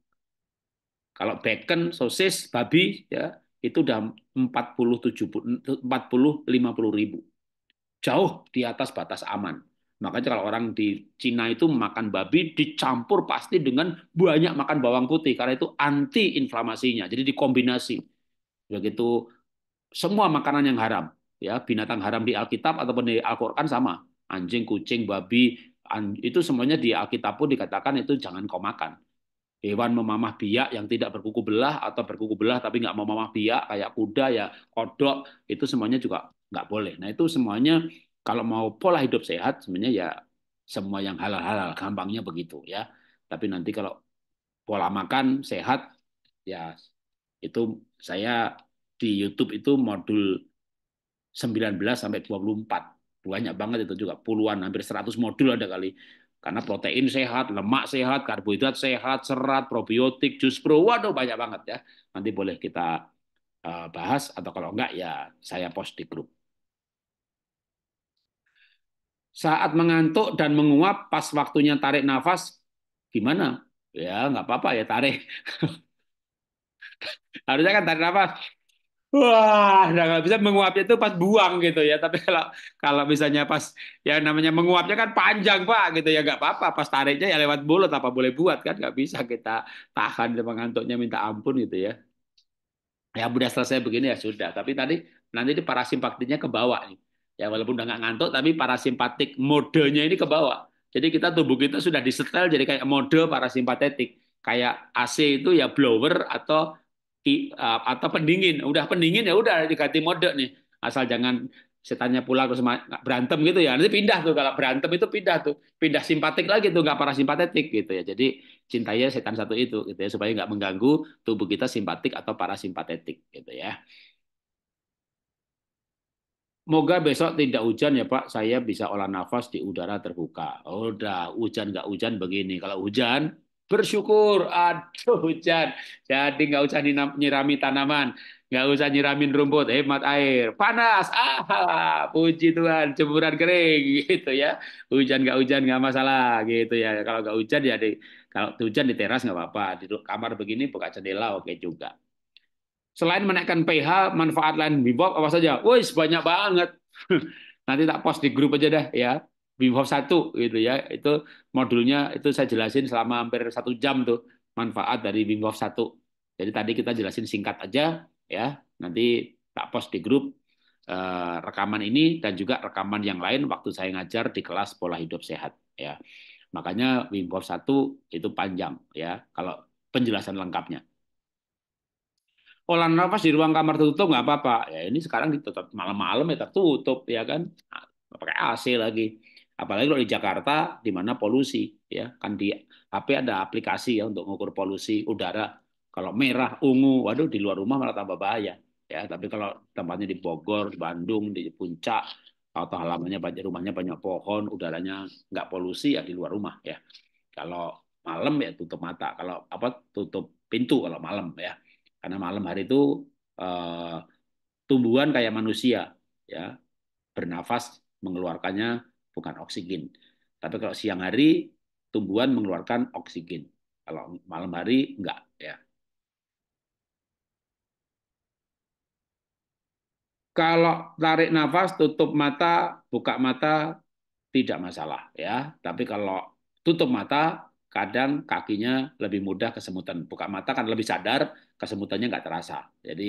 A: Kalau bacon, sosis, babi ya itu udah 40 70 40 50 ribu. Jauh di atas batas aman. Makanya kalau orang di Cina itu makan babi dicampur pasti dengan banyak makan bawang putih karena itu anti inflamasinya. Jadi dikombinasi. Begitu semua makanan yang haram, ya binatang haram di Alkitab ataupun di Al-Qur'an sama. Anjing, kucing, babi, itu semuanya di Alkitab pun dikatakan itu jangan kau makan hewan memamah biak yang tidak berkuku belah atau berkuku belah tapi nggak memamah biak kayak kuda ya kodok itu semuanya juga nggak boleh. Nah itu semuanya kalau mau pola hidup sehat sebenarnya ya semua yang halal-halal gampangnya begitu ya. Tapi nanti kalau pola makan sehat ya itu saya di YouTube itu modul 19 sampai 24 banyak banget itu juga puluhan hampir 100 modul ada kali karena protein sehat, lemak sehat, karbohidrat sehat, serat, probiotik, jus pro, waduh banyak banget ya. Nanti boleh kita eh, bahas atau kalau enggak ya saya post di grup. Saat mengantuk dan menguap pas waktunya tarik nafas, gimana? Ya nggak apa-apa ya tarik. Harusnya kan tarik nafas. Wah, udah nggak bisa menguapnya itu pas buang gitu ya. Tapi kalau kalau misalnya pas ya namanya menguapnya kan panjang pak gitu ya nggak apa-apa. Pas tariknya ya lewat mulut apa boleh buat kan nggak bisa kita tahan dengan ngantuknya minta ampun gitu ya. Ya udah selesai begini ya sudah. Tapi tadi nanti di parasimpatiknya ke bawah nih. Ya walaupun udah nggak ngantuk tapi parasimpatik modenya ini ke bawah. Jadi kita tubuh kita sudah disetel jadi kayak mode parasimpatetik. Kayak AC itu ya blower atau i, uh, eh, atau pendingin. Udah pendingin ya udah diganti mode nih. Asal jangan setannya pulang terus berantem gitu ya. Nanti pindah tuh kalau berantem itu pindah tuh, pindah simpatik lagi tuh nggak parasimpatetik gitu ya. Jadi cintanya setan satu itu gitu ya supaya nggak mengganggu tubuh kita simpatik atau parasimpatetik gitu ya. Moga besok tidak hujan ya Pak, saya bisa olah nafas di udara terbuka. Oh, udah, hujan nggak hujan begini. Kalau hujan, bersyukur. Aduh hujan, jadi nggak usah nyirami tanaman, nggak usah nyiramin rumput, hemat air. Panas, ah, puji Tuhan, jemuran kering, gitu ya. Hujan nggak hujan nggak masalah, gitu ya. Kalau nggak hujan ya di, kalau hujan di teras nggak apa-apa, di kamar begini buka jendela oke juga. Selain menaikkan pH, manfaat lain bibok apa saja? Wih, banyak banget. Nanti tak post di grup aja dah ya. Wim Hof satu gitu ya. Itu modulnya itu saya jelasin selama hampir satu jam tuh manfaat dari Wim Hof satu. Jadi tadi kita jelasin singkat aja ya. Nanti tak post di grup uh, rekaman ini dan juga rekaman yang lain waktu saya ngajar di kelas pola hidup sehat ya. Makanya Wim Hof satu itu panjang ya kalau penjelasan lengkapnya olah nafas di ruang kamar tertutup nggak apa-apa. Ya ini sekarang ditutup malam-malam ya tertutup ya kan, pakai AC lagi. Apalagi kalau di Jakarta di mana polusi ya kan di HP ada aplikasi ya untuk mengukur polusi udara. Kalau merah, ungu, waduh di luar rumah malah tambah bahaya. Ya, tapi kalau tempatnya di Bogor, Bandung, di Puncak atau halamannya banyak rumahnya banyak pohon, udaranya nggak polusi ya di luar rumah ya. Kalau malam ya tutup mata, kalau apa tutup pintu kalau malam ya. Karena malam hari itu eh, tumbuhan kayak manusia ya bernafas mengeluarkannya bukan oksigen. Tapi kalau siang hari tumbuhan mengeluarkan oksigen. Kalau malam hari enggak ya. Kalau tarik nafas, tutup mata, buka mata tidak masalah ya. Tapi kalau tutup mata kadang kakinya lebih mudah kesemutan. Buka mata kan lebih sadar, kesemutannya enggak terasa. Jadi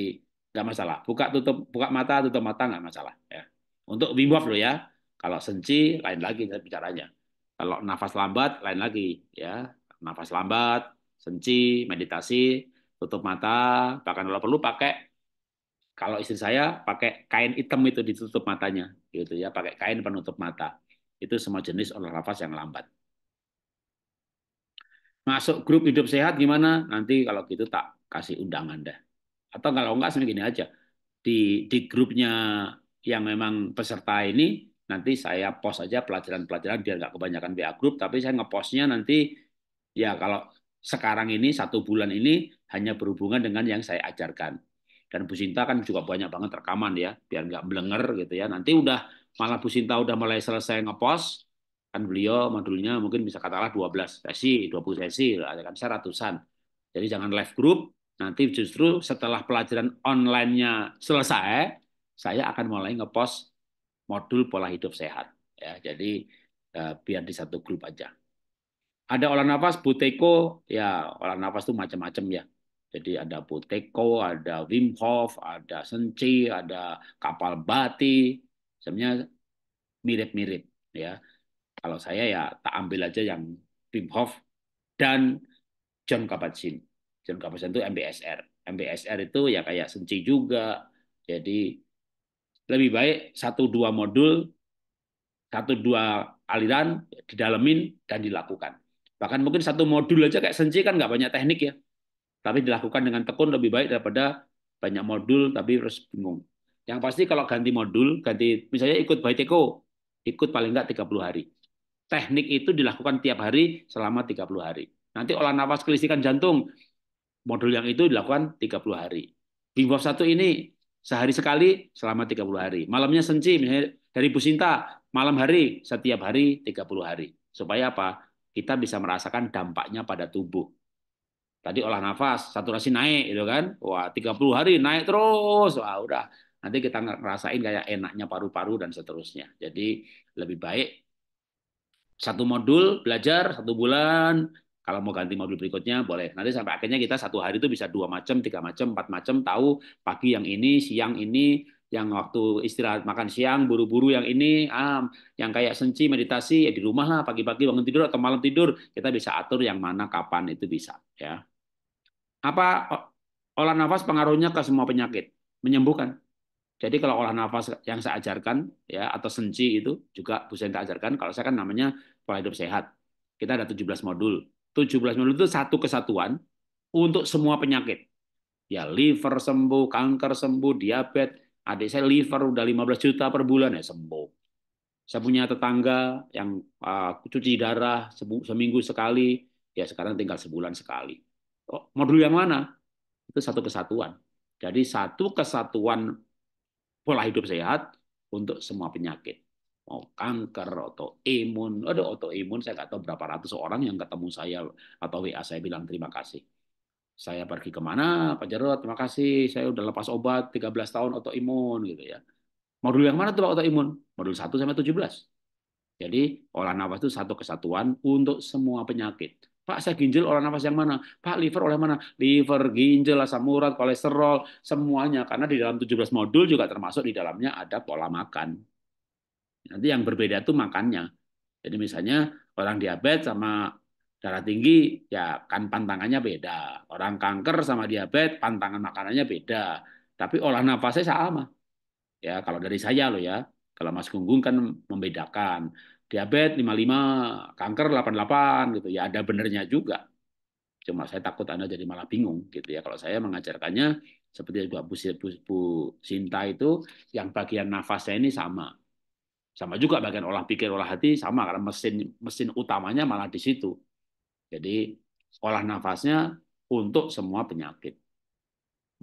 A: enggak masalah. Buka tutup buka mata tutup mata enggak masalah ya. Untuk Wim Hof loh ya. Kalau senci lain lagi bicaranya. Kalau nafas lambat lain lagi ya. Nafas lambat, senci, meditasi, tutup mata, bahkan kalau perlu pakai kalau istri saya pakai kain hitam itu ditutup matanya gitu ya, pakai kain penutup mata. Itu semua jenis olah nafas yang lambat. Masuk grup hidup sehat gimana? Nanti kalau gitu tak kasih undangan deh. Atau kalau enggak sembunyi aja. Di di grupnya yang memang peserta ini nanti saya post aja pelajaran-pelajaran biar nggak kebanyakan WA grup tapi saya ngepostnya nanti ya kalau sekarang ini satu bulan ini hanya berhubungan dengan yang saya ajarkan. Dan Bu Sinta kan juga banyak banget rekaman ya, biar nggak belenger gitu ya. Nanti udah malah Bu Sinta udah mulai selesai ngepost, kan beliau modulnya mungkin bisa katalah 12 sesi, 20 sesi, ada kan saya ratusan. Jadi jangan live group, nanti justru setelah pelajaran online-nya selesai, saya akan mulai ngepost modul pola hidup sehat. Ya, jadi eh, biar di satu grup aja. Ada olah nafas buteko, ya olah nafas itu macam-macam ya. Jadi ada buteko, ada Wim Hof, ada senci, ada kapal bati. Sebenarnya mirip-mirip ya. Kalau saya ya tak ambil aja yang Wim Hof dan John Kabat-Zinn. John kabat itu MBSR. MBSR itu ya kayak senci juga. Jadi lebih baik satu dua modul, satu dua aliran didalemin dan dilakukan. Bahkan mungkin satu modul aja kayak senci kan nggak banyak teknik ya. Tapi dilakukan dengan tekun lebih baik daripada banyak modul tapi terus bingung. Yang pasti kalau ganti modul, ganti misalnya ikut Baiteko, ikut paling nggak 30 hari. Teknik itu dilakukan tiap hari selama 30 hari. Nanti olah nafas kelistikan jantung, modul yang itu dilakukan 30 hari. Bingung satu ini Sehari sekali selama 30 hari. Malamnya senci misalnya dari Bu Sinta, malam hari setiap hari 30 hari. Supaya apa? Kita bisa merasakan dampaknya pada tubuh. Tadi olah nafas, saturasi naik gitu kan. Wah, 30 hari naik terus. Wah, udah. Nanti kita ngerasain kayak enaknya paru-paru dan seterusnya. Jadi lebih baik satu modul belajar satu bulan kalau mau ganti modul berikutnya boleh. Nanti sampai akhirnya kita satu hari itu bisa dua macam, tiga macam, empat macam. Tahu pagi yang ini, siang ini, yang waktu istirahat makan siang buru-buru yang ini ah, yang kayak senci meditasi ya di rumah lah pagi-pagi bangun tidur atau malam tidur kita bisa atur yang mana kapan itu bisa ya apa olah nafas pengaruhnya ke semua penyakit menyembuhkan jadi kalau olah nafas yang saya ajarkan ya atau senci itu juga bisa saya ajarkan kalau saya kan namanya pola hidup sehat kita ada 17 modul 17 menit itu satu kesatuan untuk semua penyakit. Ya liver sembuh, kanker sembuh, diabetes. Adik saya liver udah 15 juta per bulan ya sembuh. Saya punya tetangga yang uh, cuci darah seminggu sekali, ya sekarang tinggal sebulan sekali. Oh, modul yang mana? Itu satu kesatuan. Jadi satu kesatuan pola hidup sehat untuk semua penyakit mau kanker, autoimun. Ada autoimun saya nggak tahu berapa ratus orang yang ketemu saya atau WA saya bilang terima kasih. Saya pergi kemana, Pak Jarod, terima kasih. Saya udah lepas obat 13 tahun autoimun gitu ya. Modul yang mana tuh Pak autoimun? Modul 1 sampai 17. Jadi olah nafas itu satu kesatuan untuk semua penyakit. Pak, saya ginjal olah nafas yang mana? Pak, liver oleh mana? Liver, ginjal, asam urat, kolesterol, semuanya. Karena di dalam 17 modul juga termasuk di dalamnya ada pola makan. Nanti yang berbeda itu makannya. Jadi misalnya orang diabetes sama darah tinggi, ya kan pantangannya beda. Orang kanker sama diabetes, pantangan makanannya beda. Tapi olah nafasnya sama. Ya kalau dari saya loh ya. Kalau Mas Gunggung kan membedakan. Diabetes 55, kanker 88 gitu. Ya ada benernya juga. Cuma saya takut Anda jadi malah bingung gitu ya. Kalau saya mengajarkannya seperti juga Bu Sinta itu yang bagian nafasnya ini sama. Sama juga bagian olah pikir, olah hati sama karena mesin mesin utamanya malah di situ. Jadi olah nafasnya untuk semua penyakit.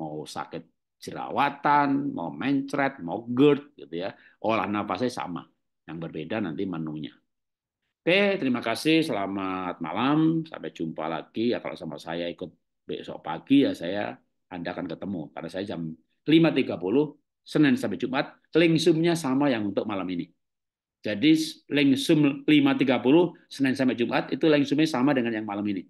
A: Mau sakit jerawatan, mau mencret, mau GERD gitu ya. Olah nafasnya sama. Yang berbeda nanti menunya. Oke, terima kasih. Selamat malam. Sampai jumpa lagi. Ya kalau sama saya ikut besok pagi ya saya Anda akan ketemu karena saya jam 5.30 Senin sampai Jumat. Link zoom sama yang untuk malam ini. Jadi lengsum 5.30 Senin sampai Jumat itu lengsumnya sama dengan yang malam ini.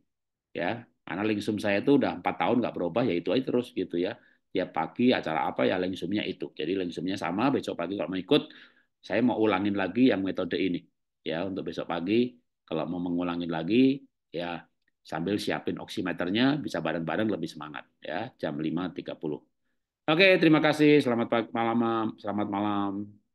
A: Ya, karena lengsum saya itu udah 4 tahun nggak berubah ya itu aja terus gitu ya. Tiap pagi acara apa ya lengsumnya itu. Jadi lengsumnya sama besok pagi kalau mau ikut saya mau ulangin lagi yang metode ini ya untuk besok pagi kalau mau mengulangin lagi ya sambil siapin oximeternya bisa bareng-bareng lebih semangat ya jam 5.30. Oke, terima kasih. Selamat malam. Selamat malam.